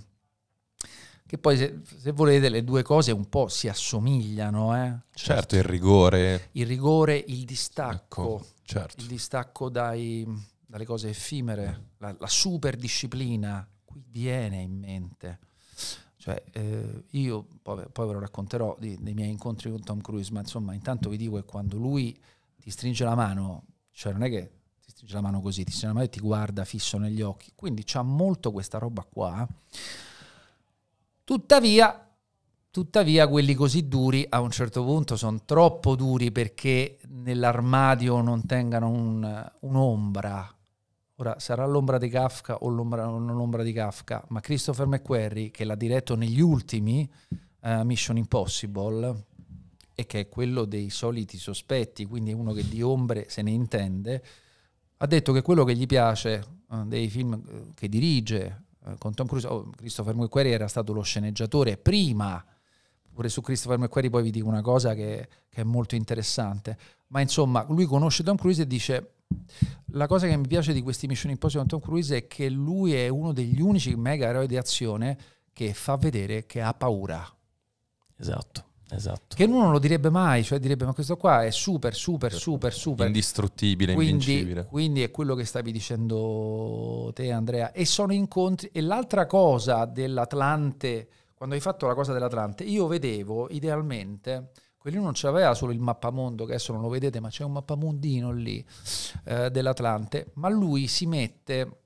Che poi, se, se, volete, le due cose un po' si assomigliano. Eh? Certo, certo, il rigore. Il rigore, il distacco. Ecco, certo. Il distacco dai, dalle cose effimere, la, la super disciplina, qui viene in mente. Cioè, eh, io poi, poi, ve lo racconterò di, dei miei incontri con Tom Cruise, ma insomma, intanto vi dico che quando lui ti stringe la mano, cioè non è che ti stringe la mano così, ti stringe la mano e ti guarda fisso negli occhi, quindi c'ha molto questa roba qua. Tuttavia, Tuttavia quelli così duri a un certo punto sono troppo duri perché nell'armadio non tengano un, un'ombra Ora, sarà l'ombra di Kafka o l'ombra, non l'ombra di Kafka, ma Christopher McQuarrie, che l'ha diretto negli ultimi uh, Mission Impossible, e che è quello dei soliti sospetti, quindi è uno che di ombre se ne intende, ha detto che quello che gli piace uh, dei film eh, che dirige uh, con Tom Cruise, oh, Christopher McQuarrie era stato lo sceneggiatore prima pure su Christopher McQuarrie poi vi dico una cosa che, che, è molto interessante, ma insomma lui conosce Tom Cruise e dice la cosa che mi piace di questi Mission Impossible con Tom Cruise è che lui è uno degli unici mega eroi di azione che fa vedere che ha paura. Esatto. Esatto. Che uno non lo direbbe mai, cioè direbbe ma questo qua è super, super, certo. super, super. Indistruttibile, quindi, invincibile. Quindi è quello che stavi dicendo te Andrea. E sono incontri, e l'altra cosa dell'Atlante quando hai fatto la cosa dell'Atlante, io vedevo idealmente quelli non c'aveva solo il mappamondo, che adesso non lo vedete, ma c'è un mappamondino lì eh, dell'Atlante, ma lui si mette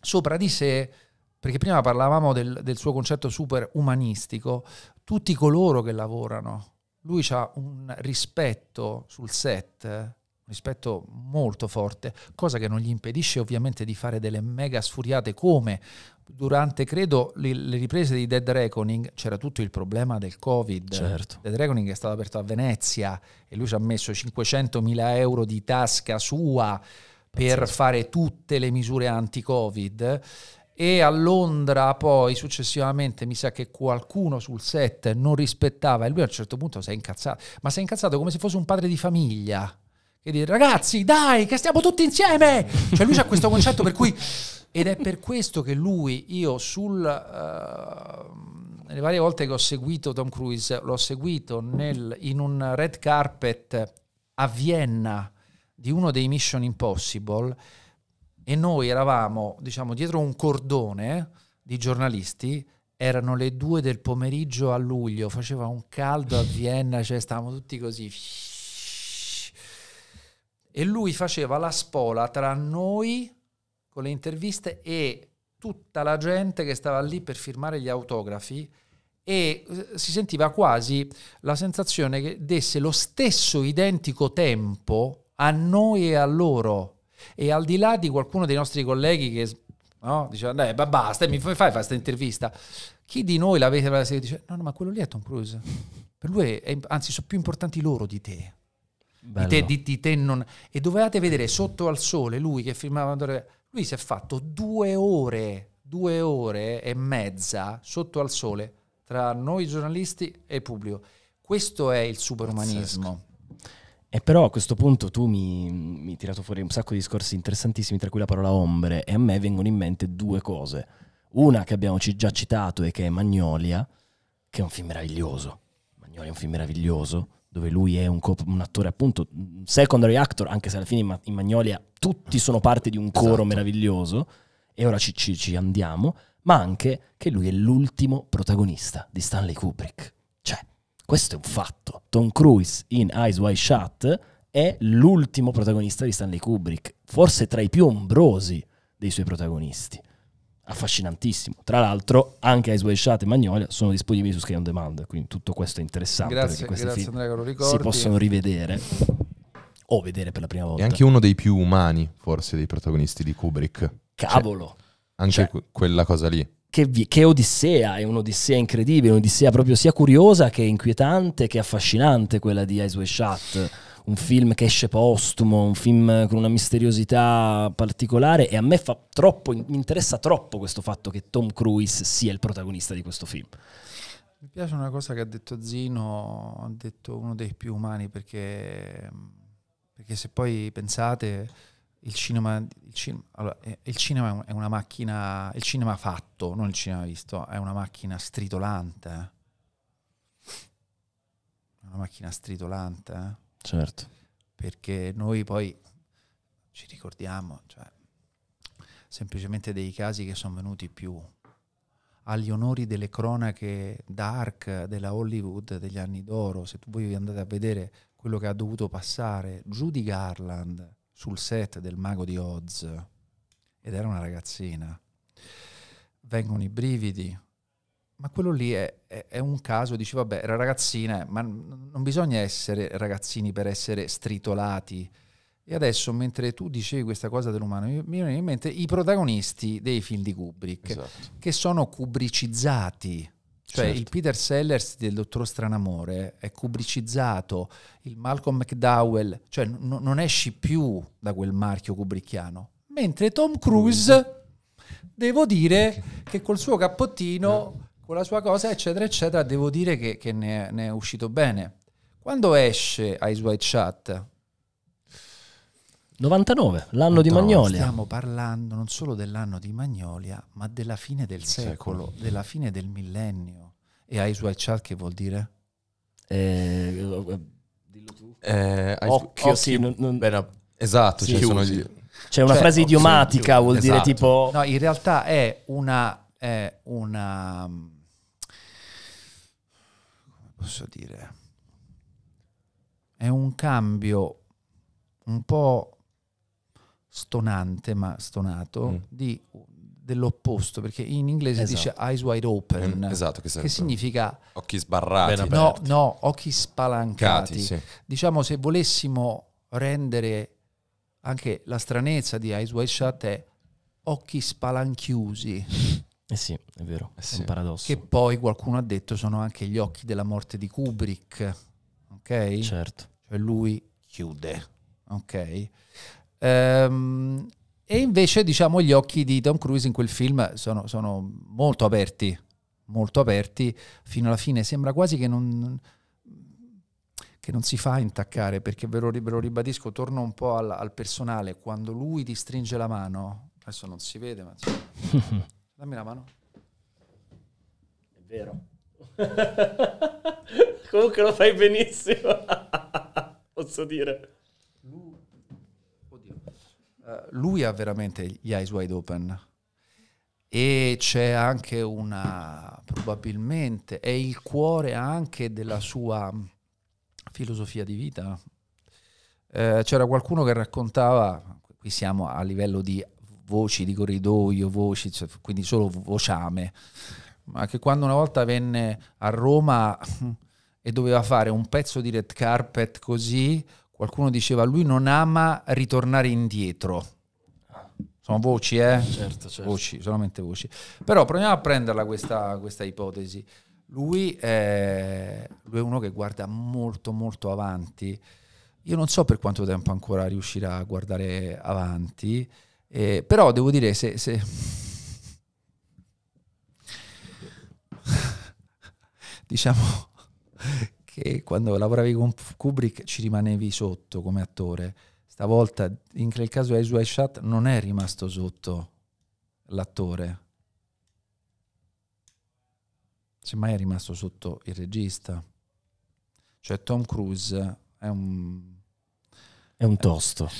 sopra di sé, perché prima parlavamo del, del suo concetto super umanistico, tutti coloro che lavorano. Lui ha un rispetto sul set, eh, un rispetto molto forte, cosa che non gli impedisce ovviamente di fare delle mega sfuriate come durante, credo, le, riprese di Dead Reckoning c'era tutto il problema del Covid. Certo. Dead Reckoning è stato aperto a Venezia e lui ci ha messo 500.000 euro di tasca sua Pazzesco. per fare tutte le misure anti-Covid. E a Londra poi successivamente mi sa che qualcuno sul set non rispettava e lui a un certo punto si è incazzato, ma si è incazzato come se fosse un padre di famiglia che dice ragazzi dai che stiamo tutti insieme cioè lui ha questo concetto per cui ed è per questo che lui, io sul... Uh, le varie volte che ho seguito Tom Cruise, l'ho seguito nel, in un red carpet a Vienna di uno dei Mission Impossible e noi eravamo, diciamo, dietro un cordone di giornalisti erano le due del pomeriggio a luglio, faceva un caldo a Vienna, cioè stavamo tutti così. E lui faceva la spola tra noi con le interviste e tutta la gente che stava lì per firmare gli autografi e eh, si sentiva quasi la sensazione che desse lo stesso identico tempo a noi e a loro. E al di là di qualcuno dei nostri colleghi che no, diceva, dai, basta, mi fai fare questa intervista. Chi di noi l'avete la dice, no, no, ma quello lì è Tom Cruise. Per lui, è, anzi, sono più importanti loro di te. Di te, di, di te non... E dovevate vedere sotto al sole lui che filmava... Lui si è fatto due ore, due ore e mezza sotto al sole tra noi giornalisti e il pubblico. Questo è il superumanismo. E però a questo punto tu mi hai tirato fuori un sacco di discorsi interessantissimi, tra cui la parola ombre, e a me vengono in mente due cose. Una che abbiamo già citato e che è Magnolia, che è un film meraviglioso. Magnolia è un film meraviglioso dove lui è un, co- un attore appunto, secondary actor, anche se alla fine in, in Magnolia eh, tutti ah. sono parte di un coro esatto. meraviglioso, e ora ci, ci, ci andiamo, ma anche che lui è l'ultimo protagonista di Stanley Kubrick. Cioè, questo è un fatto. Tom Cruise in Eyes Wide Shut è l'ultimo protagonista di Stanley Kubrick, forse tra i più ombrosi dei suoi protagonisti affascinantissimo. Tra l'altro, anche Ice Way Shot e Magnolia sono disponibili su Sky On Demand, quindi tutto questo è interessante. Grazie, perché questi Andrea, si possono rivedere o vedere per la prima volta. È anche uno dei più umani, forse, dei protagonisti di Kubrick. Cioè, Cavolo! Cioè, anche cioè, quella cosa lì. Che, vi- che, odissea, è un'odissea incredibile, un'odissea proprio sia curiosa che inquietante che affascinante quella di Ice Way Shot un film che esce postumo, un film con una misteriosità particolare e a me fa troppo, mi interessa troppo questo fatto che Tom Cruise sia il protagonista di questo film. Mi piace una cosa che ha detto Zino, ha detto uno dei più umani, perché, perché se poi pensate, il cinema, il cinema, allora, eh, il cinema, è una macchina, il cinema fatto, non il cinema visto, è una macchina stritolante. Eh. una macchina stritolante. Eh. Certo. Perché noi poi ci ricordiamo, cioè, semplicemente dei casi che sono venuti più agli onori delle cronache dark della Hollywood degli anni d'oro, se voi andate a vedere quello che ha dovuto passare Judy Garland sul set del Mago di Oz, ed era una ragazzina, vengono i brividi, ma quello lì è, è, è, un caso, dice vabbè, era ragazzina, ma non bisogna essere ragazzini per essere stritolati. E adesso, mentre tu dicevi questa cosa dell'umano, mi, viene in mente i protagonisti dei film di Kubrick, esatto. che sono kubricizzati. Cioè certo. il Peter Sellers del Dottor Stranamore è kubricizzato, il Malcolm McDowell, cioè n- non esci più da quel marchio kubricchiano. Mentre Tom Cruise, devo dire che col suo cappottino eh con la sua cosa, eccetera, eccetera, devo dire che, che ne, è, ne, è, uscito bene. Quando esce Eyes White Chat? 99, l'anno no, di Magnolia. Stiamo parlando non solo dell'anno di Magnolia, ma della fine del secolo, secolo, della fine del millennio. E Eyes White Chat che vuol dire? Eh, dillo tu. Eh, occhio, occhi, non, non... Beh, esatto, sì, ci sono gli... C'è una cioè, frase idiomatica, occhio, vuol esatto. dire tipo... No, in realtà è una... È una posso dire, è un cambio un po' stonante, ma stonato, mm. di, dell'opposto, perché in inglese esatto. dice eyes wide open, mm, esatto, che, che, significa occhi sbarrati, no, no, occhi spalancati. Cati, sì. Diciamo, se volessimo rendere anche la stranezza di Eyes Wide Shut è occhi spalanchiusi. Eh sì, è vero, eh sì. è un paradosso. Che poi qualcuno ha detto sono anche gli occhi della morte di Kubrick, ok? Certo. Cioè lui chiude, ok? Ehm, e invece diciamo gli occhi di Tom Cruise in quel film sono, sono molto aperti, molto aperti, fino alla fine sembra quasi che non non si fa intaccare, perché ve lo, ve lo ribadisco, torno un po' al, al, personale, quando lui ti stringe la mano, adesso non si vede, ma... Dammi la mano. È vero. Comunque lo fai benissimo. Posso dire. Lui, uh, eh, lui ha veramente gli eyes wide open e c'è anche una probabilmente è il cuore anche della sua filosofia di vita eh, c'era qualcuno che raccontava qui siamo a livello di voci di corridoio, voci, cioè, quindi solo vociame, ma che quando una volta venne a Roma e doveva fare un pezzo di red carpet così, qualcuno diceva lui non ama ritornare indietro. Sono voci, eh? Certo, certo. Voci, solamente voci. Però proviamo a prenderla questa, questa ipotesi. Lui è, lui è, uno che guarda molto molto avanti. Io non so per quanto tempo ancora riuscirà a guardare avanti. Eh, però devo dire, se, se diciamo che quando lavoravi con Kubrick ci rimanevi sotto come attore, stavolta in quel caso Eyes Wide Shut non è rimasto sotto l'attore, semmai è rimasto sotto il regista. Cioè Tom Cruise è un... È un tosto. È,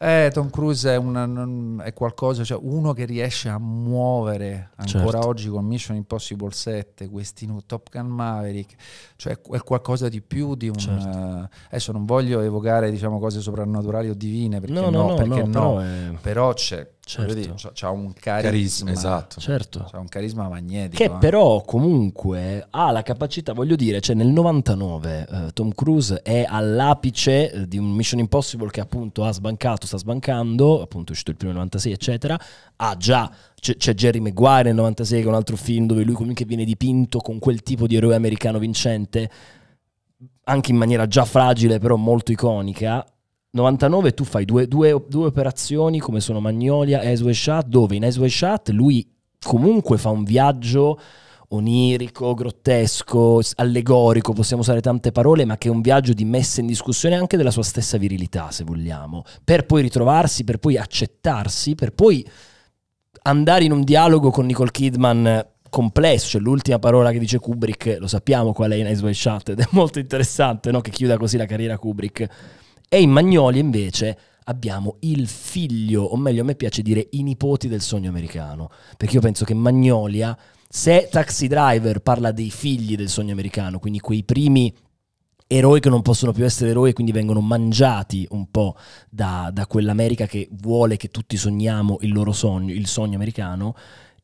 eh, Tom Cruise è, una, è qualcosa, cioè uno che riesce a muovere ancora certo. oggi con Mission Impossible 7, questi Top Gun Maverick, cioè è qualcosa di più di un... Certo. Uh, adesso non voglio evocare diciamo, cose soprannaturali o divine, perché no, no, no, perché no, no è... però, c'è... Certo. Dire, c'ha un carisma, carisma esatto. certo. c'ha un carisma magnetico. Che eh. però comunque ha la capacità, voglio dire, cioè nel 99 eh, Tom Cruise è all'apice eh, di un Mission Impossible che appunto ha sbancato sta sbancando, appunto è uscito il primo 96, eccetera. Ha ah, già, c'è, c'è Jerry Maguire nel 96, che è un altro film dove lui comunque viene dipinto con quel tipo di eroe americano vincente, anche in maniera già fragile, però molto iconica. 99 tu fai due, due, due operazioni come sono Magnolia e Ice Shot, dove in Ice Shot lui comunque fa un viaggio onirico, grottesco, allegorico, possiamo usare tante parole, ma che è un viaggio di messa in discussione anche della sua stessa virilità, se vogliamo, per poi ritrovarsi, per poi accettarsi, per poi andare in un dialogo con Nicole Kidman complesso, cioè l'ultima parola che dice Kubrick, lo sappiamo qual è in Eyes Wide Shut ed è molto interessante no? che chiuda così la carriera Kubrick. E in Magnolia invece abbiamo il figlio, o meglio a me piace dire i nipoti del sogno americano, perché io penso che Magnolia se Taxi Driver parla dei figli del sogno americano, quindi quei primi eroi che non possono più essere eroi e quindi vengono mangiati un po' da, da quell'America che vuole che tutti sogniamo il loro sogno, il sogno americano,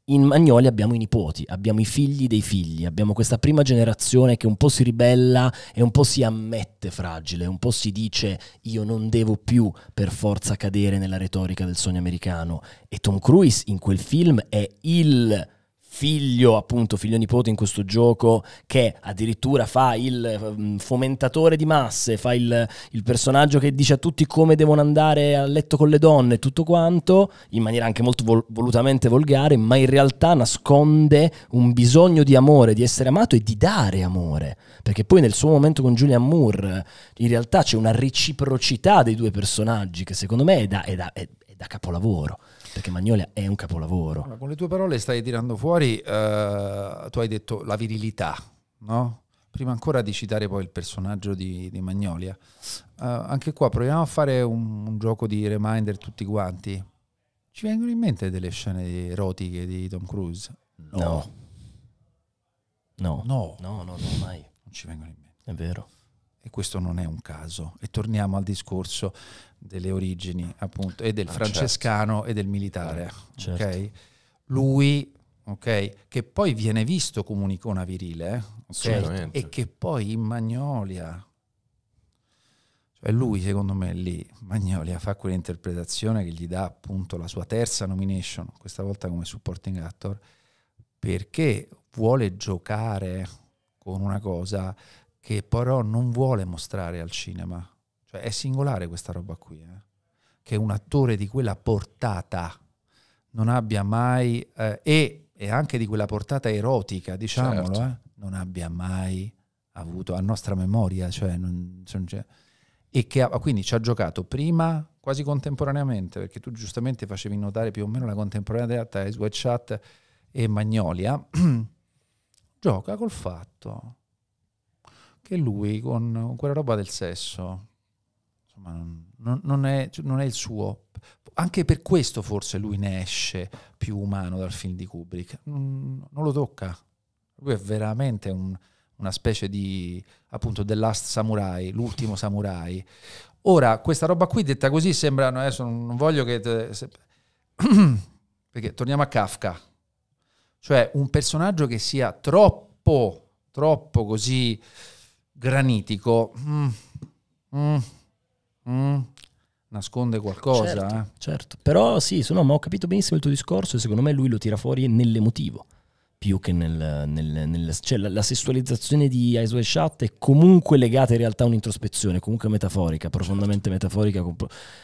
in Magnoli abbiamo i nipoti, abbiamo i figli dei figli, abbiamo questa prima generazione che un po' si ribella e un po' si ammette fragile, un po' si dice io non devo più per forza cadere nella retorica del sogno americano. E Tom Cruise in quel film è il figlio, appunto, figlio nipote in questo gioco che addirittura fa il mm, fomentatore di masse, fa il, il personaggio che dice a tutti come devono andare a letto con le donne, tutto quanto, in maniera anche molto vol- volutamente volgare, ma in realtà nasconde un bisogno di amore, di essere amato e di dare amore. Perché poi nel suo momento con Julian Moore in realtà c'è una reciprocità dei due personaggi che secondo me è da, è da, è da capolavoro perché Magnolia è un capolavoro. Allora, con le tue parole stai tirando fuori, eh, tu hai detto la virilità, no? Prima ancora di citare poi il personaggio di, di Magnolia, eh, anche qua proviamo a fare un, un gioco di reminder tutti quanti. Ci vengono in mente delle scene erotiche di Tom Cruise? No. No. No. No, no, no, no mai. Non ci vengono in mente. È vero. E questo non è un caso. E torniamo al discorso delle origini, appunto, e del ah, francescano certo. e del militare. Eh, certo. Okay? Lui, okay, che poi viene visto come un'icona virile, eh, okay? e che poi in Magnolia e cioè lui, secondo me, lì Magnolia fa quell'interpretazione che gli dà appunto la sua terza nomination, questa volta come supporting actor, perché vuole giocare con una cosa che però non vuole mostrare al cinema. Cioè è singolare questa roba qui, eh? che un attore di quella portata non abbia mai, eh, e, e, anche di quella portata erotica, diciamolo, certo. eh? non abbia mai avuto a nostra memoria, cioè non, cioè e che ha, quindi ci ha giocato prima quasi contemporaneamente, perché tu giustamente facevi notare più o meno la contemporaneità tra Ice White e Magnolia, gioca col fatto che lui con quella roba del sesso insomma, non, non, è, non, è, il suo. Anche per questo forse lui ne esce più umano dal film di Kubrick. Non, non lo tocca. Lui è veramente un, una specie di, appunto, The Last Samurai, l'ultimo samurai. Ora, questa roba qui detta così sembra, adesso non voglio che... Te, se, perché torniamo a Kafka. Cioè un personaggio che sia troppo, troppo così granitico mm, mm, mm, nasconde qualcosa. Certo, eh. certo, però sì, se ma ho capito benissimo il tuo discorso e secondo me lui lo tira fuori nell'emotivo più che nel... nel, nel cioè la, la, sessualizzazione di Eyes Wide Shut è comunque legata in realtà a un'introspezione, comunque metaforica, certo. profondamente metaforica,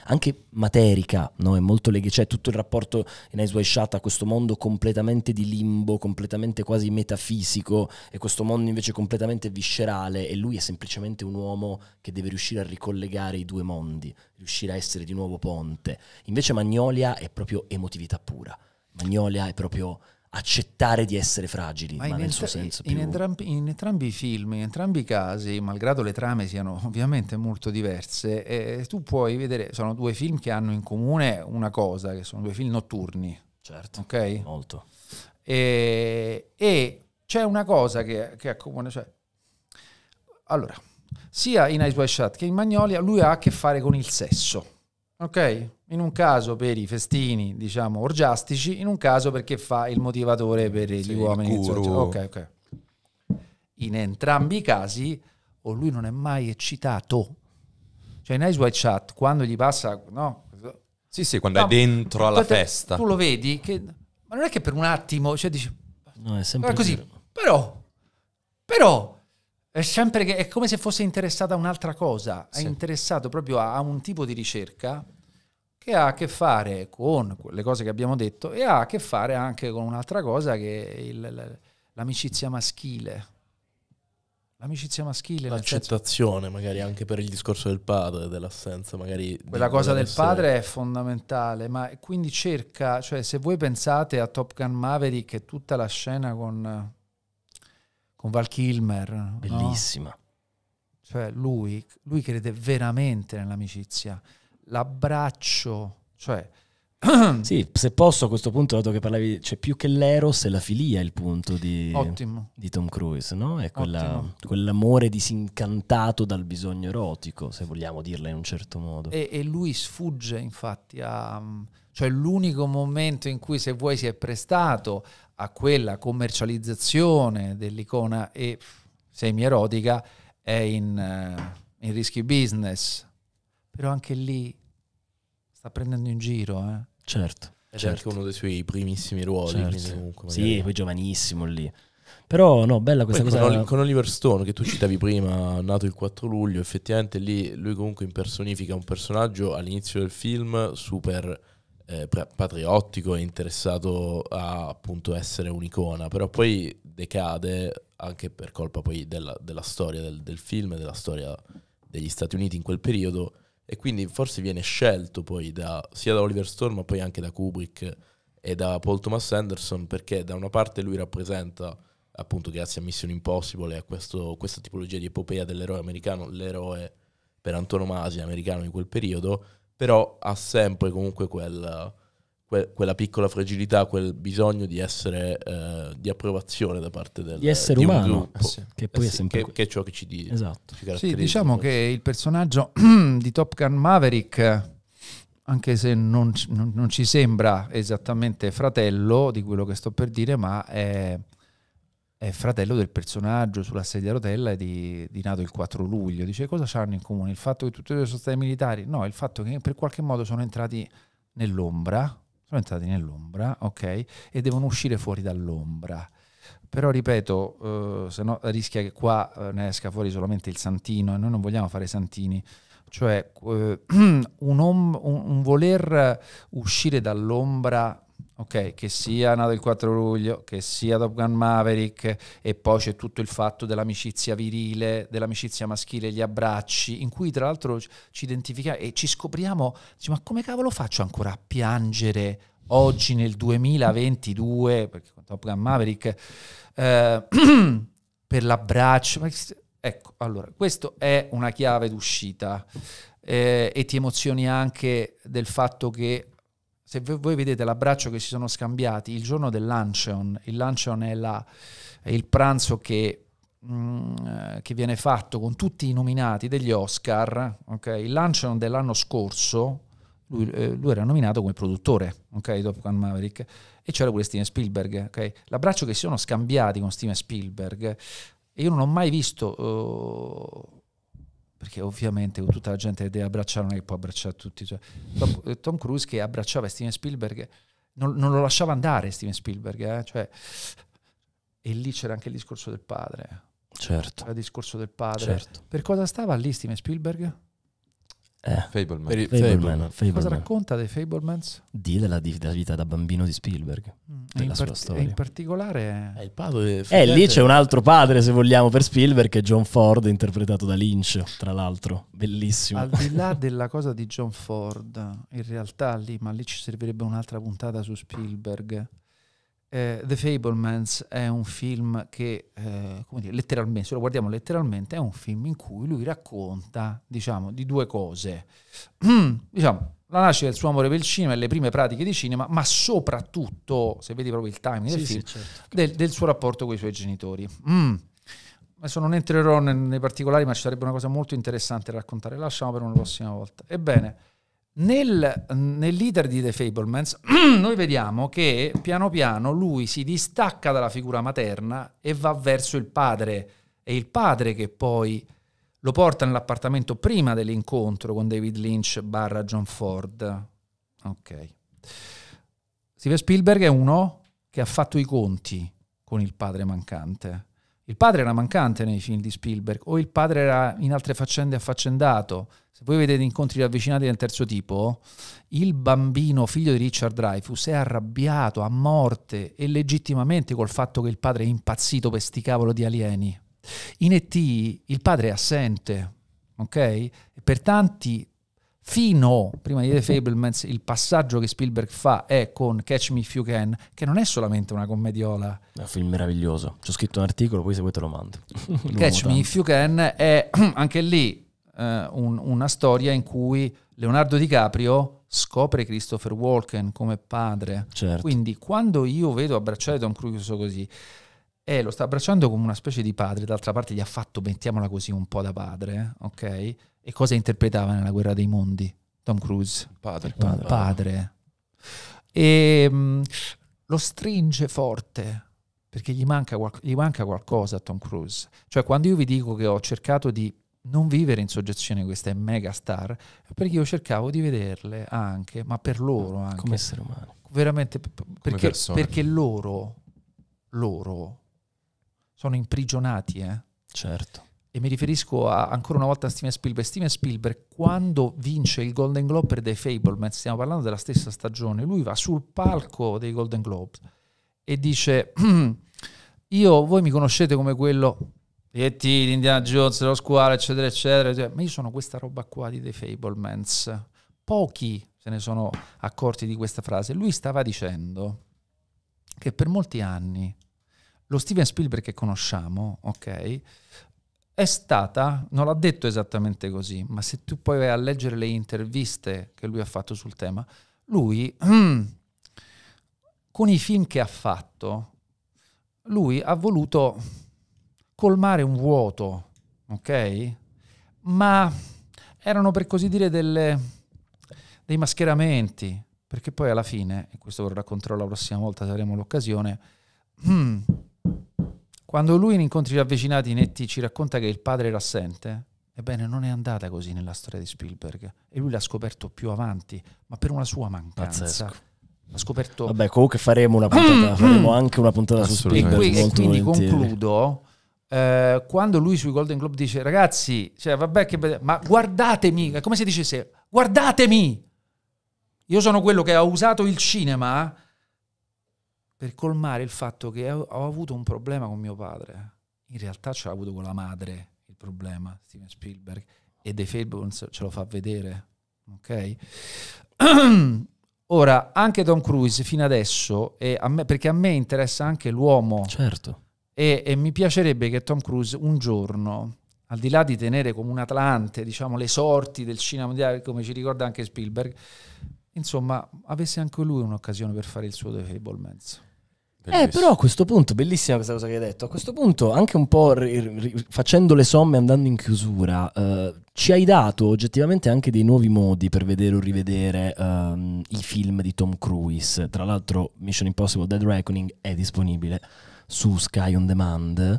anche materica, no? è molto legata, cioè tutto il rapporto in Eyes Wide Shut a questo mondo completamente di limbo, completamente quasi metafisico, e questo mondo invece completamente viscerale, e lui è semplicemente un uomo che deve riuscire a ricollegare i due mondi, riuscire a essere di nuovo ponte. Invece Magnolia è proprio emotività pura. Magnolia è proprio accettare di essere fragili, ma, ma nel suo senso più... In entrambi, in entrambi, i film, in entrambi i casi, malgrado le trame siano ovviamente molto diverse, eh, tu puoi vedere, sono due film che hanno in comune una cosa, che sono due film notturni. Certo, okay? molto. E, e, c'è una cosa che, che comune, cioè, allora, sia in Ice Wide Shot che in Magnolia, lui ha a che fare con il sesso Ok? In un caso per i festini, diciamo, orgiastici, in un caso perché fa il motivatore per gli sì, uomini. Ok, ok. In entrambi i casi, o oh, lui non è mai eccitato. Cioè, in Ice White Chat, quando gli passa, no? Sì, sì, quando no, è dentro alla te, festa. Tu lo vedi, che, ma non è che per un attimo, cioè dici... No, è sempre così. Però, però, è sempre che è come se fosse interessata a un'altra cosa, sì. interessato proprio a, a, un tipo di ricerca che ha a che fare con le cose che abbiamo detto e ha a che fare anche con un'altra cosa che è l'amicizia maschile. L'amicizia maschile. L'accettazione senso... magari anche per il discorso del padre, dell'assenza magari. Quella di, cosa del essere... padre è fondamentale, ma quindi cerca, cioè se voi pensate a Top Gun Maverick e tutta la scena con con Val Kilmer. Bellissima. No? Cioè lui, lui crede veramente nell'amicizia. L'abbraccio, cioè... sì, se posso a questo punto, dato che parlavi, c'è cioè, più che l'eros e la filia il punto di, di Tom Cruise, no? È quella, quell'amore disincantato dal bisogno erotico, se vogliamo dirla in un certo modo. E, e lui sfugge infatti a, cioè l'unico momento in cui se vuoi si è prestato a quella commercializzazione dell'icona e semi-erotica è in, eh, in rischi business. Però anche lì sta prendendo in giro, eh? Certo. è certo. uno dei suoi primissimi ruoli. Certo. Comunque, sì, poi giovanissimo lì. Però no, bella questa poi cosa. Con, con, Oliver Stone, che tu citavi prima, nato il 4 luglio, effettivamente lì lui comunque impersonifica un personaggio all'inizio del film super eh, patriottico e interessato a appunto essere un'icona, però poi decade anche per colpa poi della, della storia del, del film, della storia degli Stati Uniti in quel periodo e quindi forse viene scelto poi da, sia da Oliver Storm ma poi anche da Kubrick e da Paul Thomas Anderson perché da una parte lui rappresenta appunto grazie a Mission Impossible e a questo, questa tipologia di epopea dell'eroe americano, l'eroe per antonomasia americano in quel periodo però ha sempre comunque quel, quel, quella piccola fragilità, quel bisogno di essere eh, di approvazione da parte del di essere di umano, eh sì. che poi eh è sempre che, che, è ciò che ci, dice. esatto. ci Sì, diciamo che il personaggio di Top Gun Maverick anche se non, non, ci sembra esattamente fratello di quello che sto per dire, ma è, è fratello del personaggio sulla sedia a rotella di, di nato il 4 luglio. Dice cosa hanno in comune? Il fatto che tutti e due sono stati militari? No, il fatto che per qualche modo sono entrati nell'ombra, sono entrati nell'ombra, ok, e devono uscire fuori dall'ombra. Però ripeto, eh, se no rischia che qua eh, ne esca fuori solamente il santino e noi non vogliamo fare santini. Cioè eh, un, un, un voler uscire dall'ombra ok, che sia Nato il 4 luglio, che sia Top Gun Maverick e poi c'è tutto il fatto dell'amicizia virile, dell'amicizia maschile, gli abbracci, in cui tra l'altro ci identifichiamo e ci scopriamo, diciamo, ma come cavolo faccio ancora a piangere oggi nel 2022, perché con Top Gun Maverick, eh, per l'abbraccio? Ecco, allora, questa è una chiave d'uscita. Eh, e ti emozioni anche del fatto che se voi vedete l'abbraccio che si sono scambiati il giorno del luncheon, il luncheon è, la, è il pranzo che mm, che viene fatto con tutti i nominati degli Oscar, okay? il luncheon dell'anno scorso, lui, eh, lui, era nominato come produttore okay, di Top Gun Maverick e c'era pure Steven Spielberg. Okay? L'abbraccio che si sono scambiati con Steven Spielberg, io non ho mai visto... Uh, perché ovviamente tutta la gente deve abbracciare non è che può abbracciare tutti. Cioè, eh, Tom, Cruise che abbracciava Steven Spielberg, non, non lo lasciava andare Steven Spielberg, eh? cioè, e lì c'era anche il discorso del padre. Certo. il discorso del padre. Certo. Per cosa stava lì Steven Spielberg? Eh. Fableman. Fableman. Fableman. Fableman. Cosa racconta dei Fablemans? Di della, della, vita da bambino di Spielberg. Mm. Della sua part- storia. in particolare... È eh, il padre... Eh, lì c'è un altro padre, se vogliamo, per Spielberg, che è John Ford, interpretato da Lynch, tra l'altro. Bellissimo. Al di là della cosa di John Ford, in realtà lì, ma lì ci servirebbe un'altra puntata su Spielberg eh, The Fablemans è un film che, eh, come dire, letteralmente, se lo guardiamo letteralmente, è un film in cui lui racconta, diciamo, di due cose. diciamo, la nascita del suo amore per il cinema e le prime pratiche di cinema, ma soprattutto, se vedi proprio il timing sì, del film, sì, certo. del, del, suo rapporto con i suoi genitori. Mm. Adesso non entrerò nei, nei particolari, ma ci sarebbe una cosa molto interessante da raccontare. Lasciamo per una prossima volta. Ebbene. Nel, nel, leader di The Fablemans noi vediamo che piano piano lui si distacca dalla figura materna e va verso il padre. È il padre che poi lo porta nell'appartamento prima dell'incontro con David Lynch barra John Ford. Ok. Steven Spielberg è uno che ha fatto i conti con il padre mancante il padre era mancante nei film di Spielberg, o il padre era in altre faccende affaccendato. Se voi vedete incontri ravvicinati del terzo tipo, il bambino figlio di Richard Dreyfus è arrabbiato a morte e legittimamente col fatto che il padre è impazzito per sti cavolo di alieni. In ET il padre è assente, ok? per tanti fino, prima di The Fablemans, il passaggio che Spielberg fa è con Catch Me If You Can, che non è solamente una commediola. È un film meraviglioso. Ci ho scritto un articolo, poi se vuoi te lo mando. Catch Me If You Can è anche lì uh, un, una storia in cui Leonardo DiCaprio scopre Christopher Walken come padre. Certo. Quindi quando io vedo abbracciare Tom Cruise così, e eh, lo sta abbracciando come una specie di padre, d'altra parte gli ha fatto, mettiamola così, un po' da padre, eh, ok? E cosa interpretava nella guerra dei mondi? Tom Cruise. Padre. padre. padre. E mh, lo stringe forte perché gli manca, gli manca, qualcosa a Tom Cruise. Cioè, quando io vi dico che ho cercato di non vivere in soggezione queste mega star, perché io cercavo di vederle anche, ma per loro anche. Come esseri umani. Veramente, perché, perché loro, loro sono imprigionati. Eh. Certo. E mi riferisco a, ancora una volta a Steven Spielberg. Steven Spielberg, quando vince il Golden Globe per The Fableman, stiamo parlando della stessa stagione, lui va sul palco dei Golden Globes e dice, io, voi mi conoscete come quello E.T., Indiana Jones, lo squalo, eccetera, eccetera, eccetera, cioè, ma io sono questa roba qua di The Fablemans. Pochi se ne sono accorti di questa frase. Lui stava dicendo che per molti anni lo Steven Spielberg che conosciamo, ok, è stata, non l'ha detto esattamente così, ma se tu poi vai a leggere le interviste che lui ha fatto sul tema, lui con i film che ha fatto, lui ha voluto colmare un vuoto, ok? Ma erano per così dire delle, dei mascheramenti, perché poi alla fine, e questo lo racconterò la prossima volta se avremo l'occasione, Quando lui in incontri ravvicinati Netti ci racconta che il padre era assente, ebbene non è andata così nella storia di Spielberg e lui l'ha scoperto più avanti, ma per una sua mancanza. Pazzesco. Ha scoperto... Vabbè, comunque faremo una puntata, mm. faremo anche una puntata su Spielberg. E, qui, e quindi volentieri. concludo eh, quando lui sui Golden Globe dice ragazzi, cioè, vabbè che be- ma guardatemi, è come se dicesse guardatemi, io sono quello che ha usato il cinema per colmare il fatto che ho avuto un problema con mio padre. In realtà ce l'ha avuto con la madre il problema, Steven Spielberg, e The Fables ce lo fa vedere. Ok? Ora, anche Tom Cruise fino adesso, a me, perché a me interessa anche l'uomo. Certo. E, e, mi piacerebbe che Tom Cruise un giorno, al di là di tenere come un atlante, diciamo, le sorti del cinema mondiale, come ci ricorda anche Spielberg, insomma, avesse anche lui un'occasione per fare il suo The Fablements. Eh, Bellissimo. Eh, però a questo punto, bellissima questa cosa che hai detto, a questo punto anche un po' ri, ri, facendo le somme, andando in chiusura, eh, ci hai dato oggettivamente anche dei nuovi modi per vedere o rivedere ehm, i film di Tom Cruise. Tra l'altro Mission Impossible Dead Reckoning è disponibile su Sky On Demand,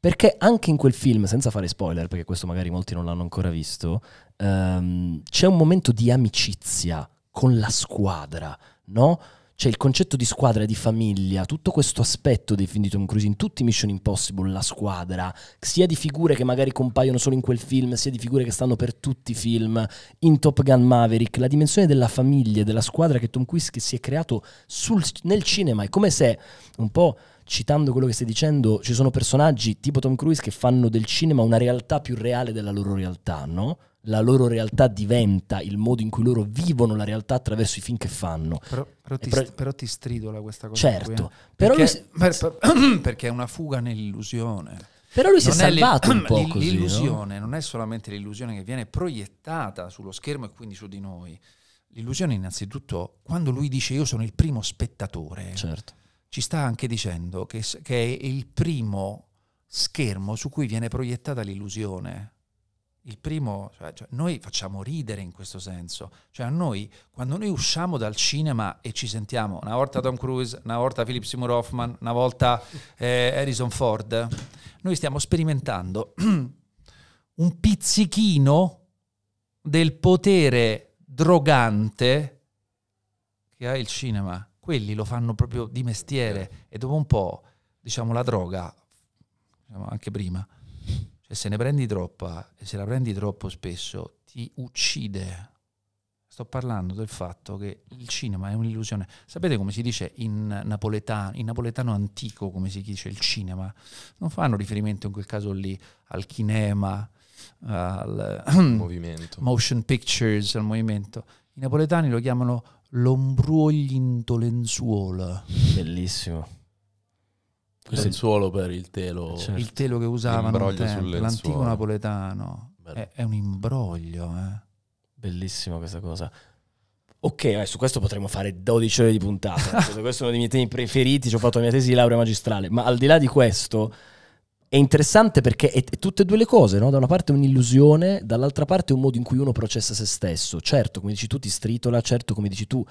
perché anche in quel film, senza fare spoiler, perché questo magari molti non l'hanno ancora visto, ehm, c'è un momento di amicizia con la squadra, no? C'è il concetto di squadra, di famiglia, tutto questo aspetto dei film di Tom Cruise in tutti Mission Impossible, la squadra, sia di figure che magari compaiono solo in quel film, sia di figure che stanno per tutti i film, in Top Gun Maverick, la dimensione della famiglia, della squadra che Tom Cruise che si è creato sul, nel cinema, è come se un po' citando quello che stai dicendo, ci sono personaggi tipo Tom Cruise che fanno del cinema una realtà più reale della loro realtà, no? la loro realtà diventa il modo in cui loro vivono la realtà attraverso i film che fanno. Però, però, ti, però, però ti, stridola questa cosa. Certo, qui, eh. perché, lui, perché, è una fuga nell'illusione. Però lui non si è salvato è un po' così. L'illusione no? non è solamente l'illusione che viene proiettata sullo schermo e quindi su di noi. L'illusione innanzitutto, quando lui dice io sono il primo spettatore, certo. ci sta anche dicendo che, che è il primo schermo su cui viene proiettata l'illusione il primo, cioè, cioè, noi facciamo ridere in questo senso, cioè a noi quando noi usciamo dal cinema e ci sentiamo una volta Tom Cruise, una volta Philip Seymour Hoffman, una volta eh, Harrison Ford, noi stiamo sperimentando un pizzichino del potere drogante che ha il cinema. Quelli lo fanno proprio di mestiere e dopo un po', diciamo, la droga, diciamo, anche prima, cioè, se ne prendi troppa e se la prendi troppo spesso ti uccide. Sto parlando del fatto che il cinema è un'illusione. Sapete come si dice in napoletano, in napoletano antico, come si dice il cinema? Non fanno riferimento in quel caso lì al cinema, al movimento. motion pictures, al movimento. I napoletani lo chiamano l'ombruoglio in Bellissimo questo lenzuolo per il telo. Eh, certo. Il telo che usavano un tempo, l'antico napoletano. È, è, un imbroglio. Eh. Bellissima questa cosa. Ok, eh, su questo potremmo fare 12 ore di puntata. questo è uno dei miei temi preferiti. Ci ho fatto la mia tesi di laurea magistrale. Ma al di là di questo, è interessante perché è, tutte e due le cose, no? da una parte è un'illusione, dall'altra parte è un modo in cui uno processa se stesso. Certo, come dici tu, ti stritola, certo, come dici tu,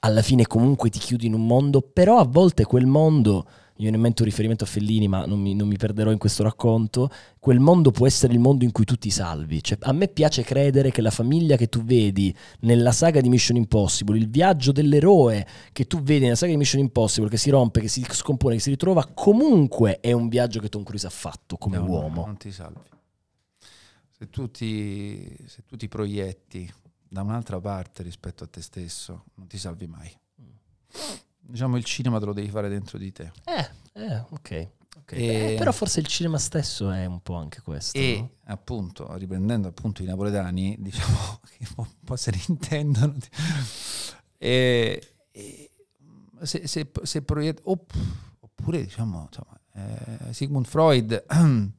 alla fine comunque ti chiudi in un mondo, però a volte quel mondo mi viene in mente un riferimento a Fellini, ma non mi, non mi, perderò in questo racconto, quel mondo può essere il mondo in cui tu ti salvi. Cioè, a me piace credere che la famiglia che tu vedi nella saga di Mission Impossible, il viaggio dell'eroe che tu vedi nella saga di Mission Impossible, che si rompe, che si scompone, che si ritrova, comunque è un viaggio che Tom Cruise ha fatto come no, uomo. non ti salvi. Se tu ti, se tu ti proietti da un'altra parte rispetto a te stesso, non ti salvi mai. Mm diciamo il cinema te lo devi fare dentro di te. Eh, eh ok. okay. E... Eh, però forse il cinema stesso è un po' anche questo. E no? appunto, riprendendo appunto i napoletani, diciamo che un po' se ne intendono. e, e, se, se, se proiett- opp, oppure diciamo, insomma, eh, Sigmund Freud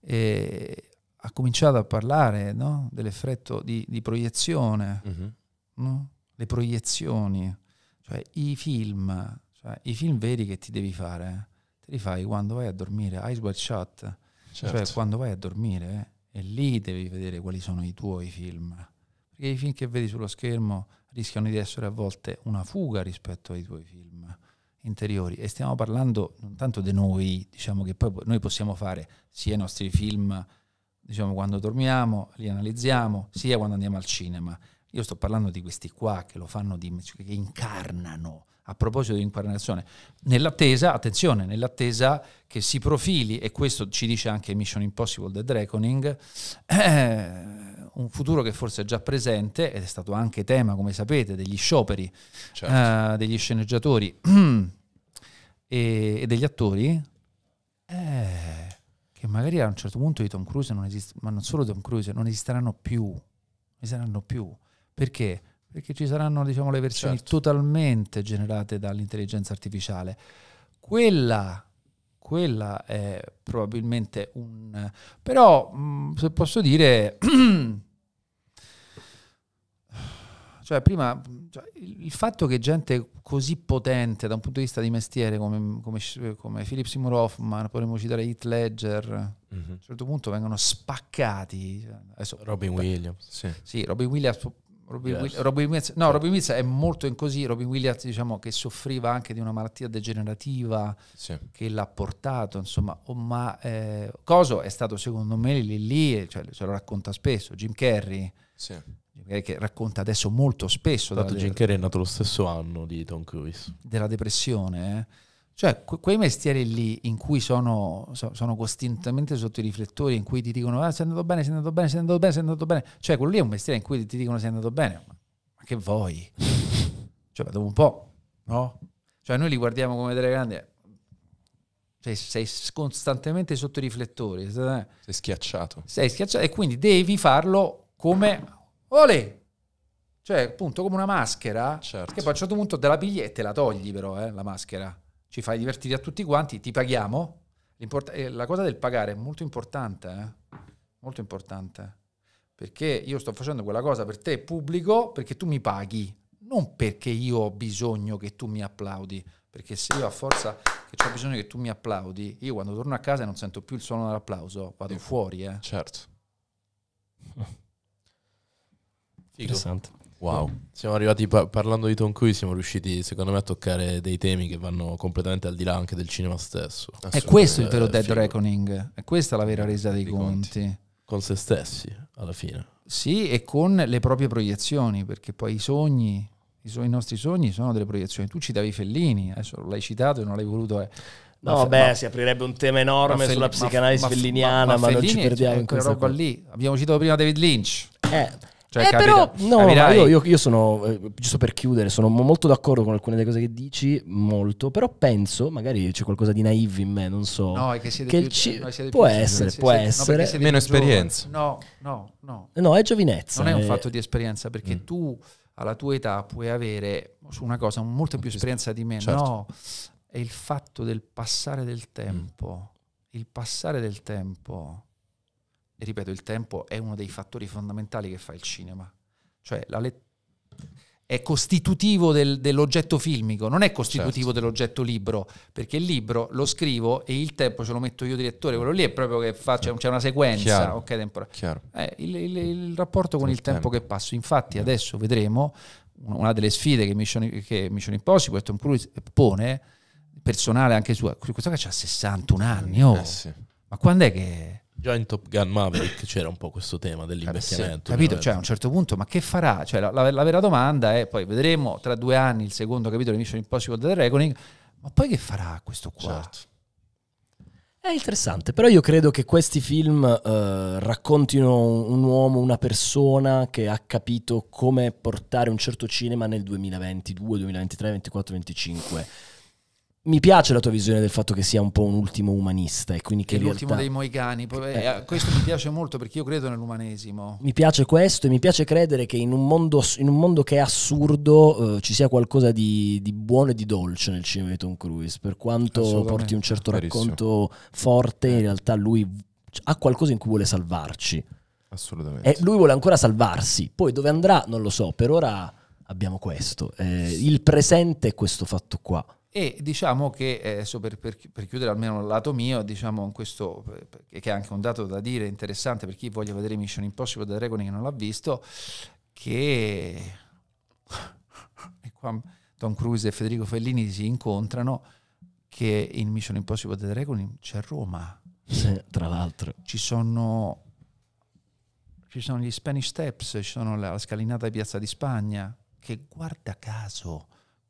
eh, ha cominciato a parlare no? dell'effetto di, di proiezione, mm-hmm. no? le proiezioni cioè i film, cioè, i film veri che ti devi fare, te li fai quando vai a dormire, eyes wide shut, certo. cioè quando vai a dormire eh, e lì devi vedere quali sono i tuoi film. Perché i film che vedi sullo schermo rischiano di essere a volte una fuga rispetto ai tuoi film interiori e stiamo parlando non tanto di noi, diciamo che poi noi possiamo fare sia i nostri film, diciamo quando dormiamo, li analizziamo, sia quando andiamo al cinema. Io sto parlando di questi qua che lo fanno, di, cioè, che incarnano. A proposito di incarnazione, nell'attesa, attenzione, nell'attesa che si profili, e questo ci dice anche Mission Impossible The Reckoning, eh, un futuro che forse è già presente, ed è stato anche tema, come sapete, degli scioperi, certo. eh, degli sceneggiatori e, e, degli attori, eh, che magari a un certo punto i Tom Cruise non esistono, ma non solo Tom Cruise, non esisteranno più, non esisteranno più. Perché? Perché ci saranno diciamo, le versioni certo. totalmente generate dall'intelligenza artificiale. Quella quella è probabilmente un... però mh, mm, se posso dire... cioè prima cioè, il fatto che gente così potente da un punto di vista di mestiere come, come, come Philip Seymour Hoffman, potremmo citare Heath Ledger, mm-hmm. a un certo punto vengono spaccati. Cioè, adesso, Robin beh, Williams. Sì. sì, Robin Williams Robin, yes. Will- Robin Williams, no, Robin Williams è molto in così. Robin Williams, diciamo che soffriva anche di una malattia degenerativa sì. che l'ha portato, insomma. Oh, ma eh, Coso è stato, secondo me, lì, lì cioè, ce lo racconta spesso. Jim Carrey, sì. che racconta adesso molto spesso. Tanto Jim Carrey è nato lo stesso anno di Tom Cruise. Della depressione, eh? Cioè, quei mestieri lì in cui sono, sono costantemente sotto i riflettori, in cui ti dicono ah, sei andato bene, sei andato bene, sei andato bene, sei andato bene. Cioè, quello lì è un mestiere in cui ti dicono sei andato bene. Ma che vuoi? cioè, dopo un po', no? Cioè, noi li guardiamo come delle grandi... Cioè, sei costantemente sotto i riflettori. Eh. Sei schiacciato. Sei schiacciato e quindi devi farlo come... Ole! Cioè, appunto, come una maschera. Certo. Che poi a un certo punto te la pigli e te la togli però, eh, la maschera ci fai divertire a tutti quanti, ti paghiamo. Eh, la cosa del pagare è molto importante, eh? molto importante, perché io sto facendo quella cosa per te pubblico perché tu mi paghi, non perché io ho bisogno che tu mi applaudi, perché se io a forza che ho bisogno che tu mi applaudi, io quando torno a casa non sento più il suono dell'applauso, vado sì. fuori. Eh. Certo. Figo. Interessante. Wow, mm. siamo arrivati parlando di Tom Cruise, siamo riusciti secondo me a toccare dei temi che vanno completamente al di là anche del cinema stesso. È questo il vero Dead film. Reckoning, è questa la vera resa dei, conti. conti. Con se stessi, alla fine. Sì, e con le proprie proiezioni, perché poi i sogni, i, so- i nostri sogni sono delle proiezioni. Tu citavi Fellini, adesso l'hai citato e non l'hai voluto... Eh. No, fe- beh, si aprirebbe un tema enorme Fell- sulla psicanalisi ma, felliniana, ma, ma, ma Fellini non ci perdiamo in quella roba lì. Abbiamo citato prima David Lynch. Eh cioè, eh, però, no, io, io, io, sono, eh, giusto per chiudere, sono molto d'accordo con alcune delle cose che dici, molto, però penso, magari c'è qualcosa di naive in me, non so. No, è che siete che più, ci... no, siete può più essere, più, può siete, essere. No, Meno esperienza. No, no, no. No, è giovinezza. Non è un eh. fatto di esperienza, perché mm. tu alla tua età puoi avere su una cosa molto più esperienza di me, certo. no? È il fatto del passare del tempo. Mm. Il passare del tempo ripeto, il tempo è uno dei fattori fondamentali che fa il cinema. Cioè, let- è costitutivo del, dell'oggetto filmico, non è costitutivo certo. dell'oggetto libro, perché il libro lo scrivo e il tempo ce lo metto io direttore, quello lì è proprio che faccio, c'è una sequenza, Chiaro. ok, temporale. Eh, il, il, il, rapporto con il, il tempo, tempo, che passo, infatti adesso vedremo una delle sfide che Mission, che Mission Impossible Tom Cruise pone, personale anche sua, questo che ha 61 anni, oh. eh sì. ma quando è che Già in Top Gun Maverick c'era un po' questo tema dell'invecchiamento. Eh sì, capito? Cioè, a un certo punto, ma che farà? Cioè, la, la, la, vera domanda è, poi vedremo tra due anni il secondo capitolo di Mission Impossible The Reckoning, ma poi che farà questo qua? Certo. È interessante, però io credo che questi film eh, raccontino un uomo, una persona che ha capito come portare un certo cinema nel 2022, 2023, 2024, 2025 mi piace la tua visione del fatto che sia un po' un ultimo umanista e quindi che l'ultimo realtà... dei moigani, eh. eh, Questo mi piace molto perché io credo nell'umanesimo. Mi piace questo e mi piace credere che in un mondo, in un mondo che è assurdo eh, ci sia qualcosa di, di, buono e di dolce nel cinema di Tom Cruise. Per quanto porti un certo racconto Verissimo. forte, in eh. realtà lui ha qualcosa in cui vuole salvarci. Assolutamente. E lui vuole ancora salvarsi. Poi dove andrà non lo so. Per ora abbiamo questo. Eh, il presente è questo fatto qua. E diciamo che, adesso eh, per, per, per, chiudere almeno il lato mio, diciamo questo, eh, che è anche un dato da dire interessante per chi voglia vedere Mission Impossible da Dragon che non l'ha visto, che e qua Tom Cruise e Federico Fellini si incontrano, che in Mission Impossible da Dragon c'è Roma. Sì, tra l'altro. Ci sono, ci sono gli Spanish Steps, ci sono la, la scalinata di Piazza di Spagna, che guarda caso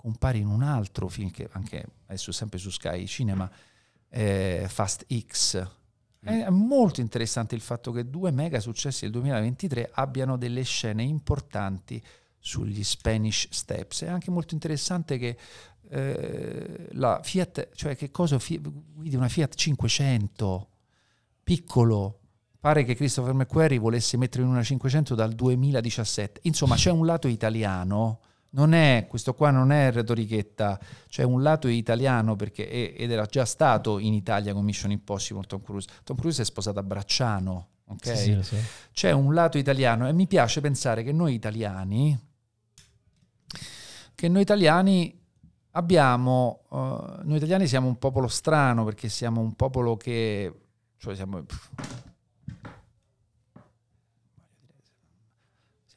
compare in un altro film che anche adesso sempre su Sky Cinema, mm. eh, Fast X. Mm. È molto interessante il fatto che due mega successi del 2023 abbiano delle scene importanti sugli Spanish Steps. È anche molto interessante che eh, la Fiat, cioè che cosa guidi una Fiat 500 piccolo. Pare che Christopher McQuarrie volesse mettere in una 500 dal 2017. Insomma, c'è un lato italiano non è, questo qua non è retorichetta, cioè un lato è italiano perché è, ed era già stato in Italia con Mission Impossible Tom Cruise. Tom Cruise è sposato a Bracciano, ok? Sì, sì, sì. C'è un lato italiano e mi piace pensare che noi italiani, che noi italiani abbiamo, uh, noi italiani siamo un popolo strano perché siamo un popolo che, cioè siamo... Pff,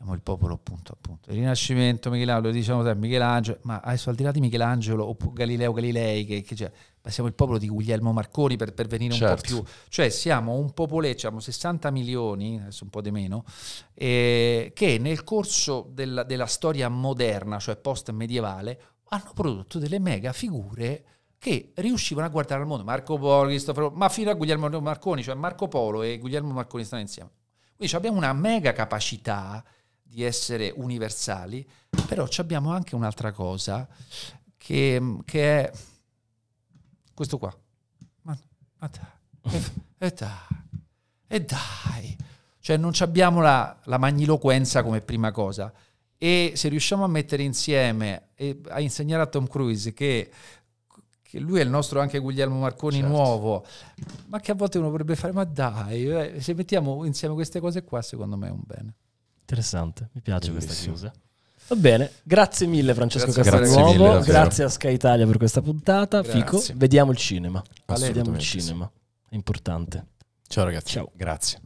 siamo il popolo appunto appunto. Il Rinascimento, Michelangelo, diciamo te, Michelangelo, ma adesso al di là di Michelangelo o Galileo Galilei, che, che cioè, ma siamo il popolo di Guglielmo Marconi per, per venire certo. un po' certo. più, cioè siamo un popoletto, siamo 60 milioni, adesso un po' di meno, eh, che nel corso della, della storia moderna, cioè post medievale, hanno prodotto delle mega figure che riuscivano a guardare al mondo, Marco Polo, Cristoforo, ma fino a Guglielmo Marconi, cioè Marco Polo e Guglielmo Marconi stanno insieme. Quindi abbiamo una mega capacità di essere universali, però abbiamo anche un'altra cosa che, che, è questo qua. Ma, ma dai, e, dai, e dai. Cioè non abbiamo la, la magniloquenza come prima cosa. E se riusciamo a mettere insieme e a insegnare a Tom Cruise che che lui è il nostro anche Guglielmo Marconi certo. nuovo, ma che a volte uno vorrebbe fare, ma dai, eh, se mettiamo insieme queste cose qua, secondo me è un bene. Interessante, mi piace Bellissimo. questa chiusa. Va bene, grazie mille Francesco grazie, Castelnuovo, grazie, mille, grazie a Sky Italia per questa puntata. Grazie. Fico, vediamo il cinema. Vediamo il cinema, è importante. Ciao ragazzi, Ciao. grazie.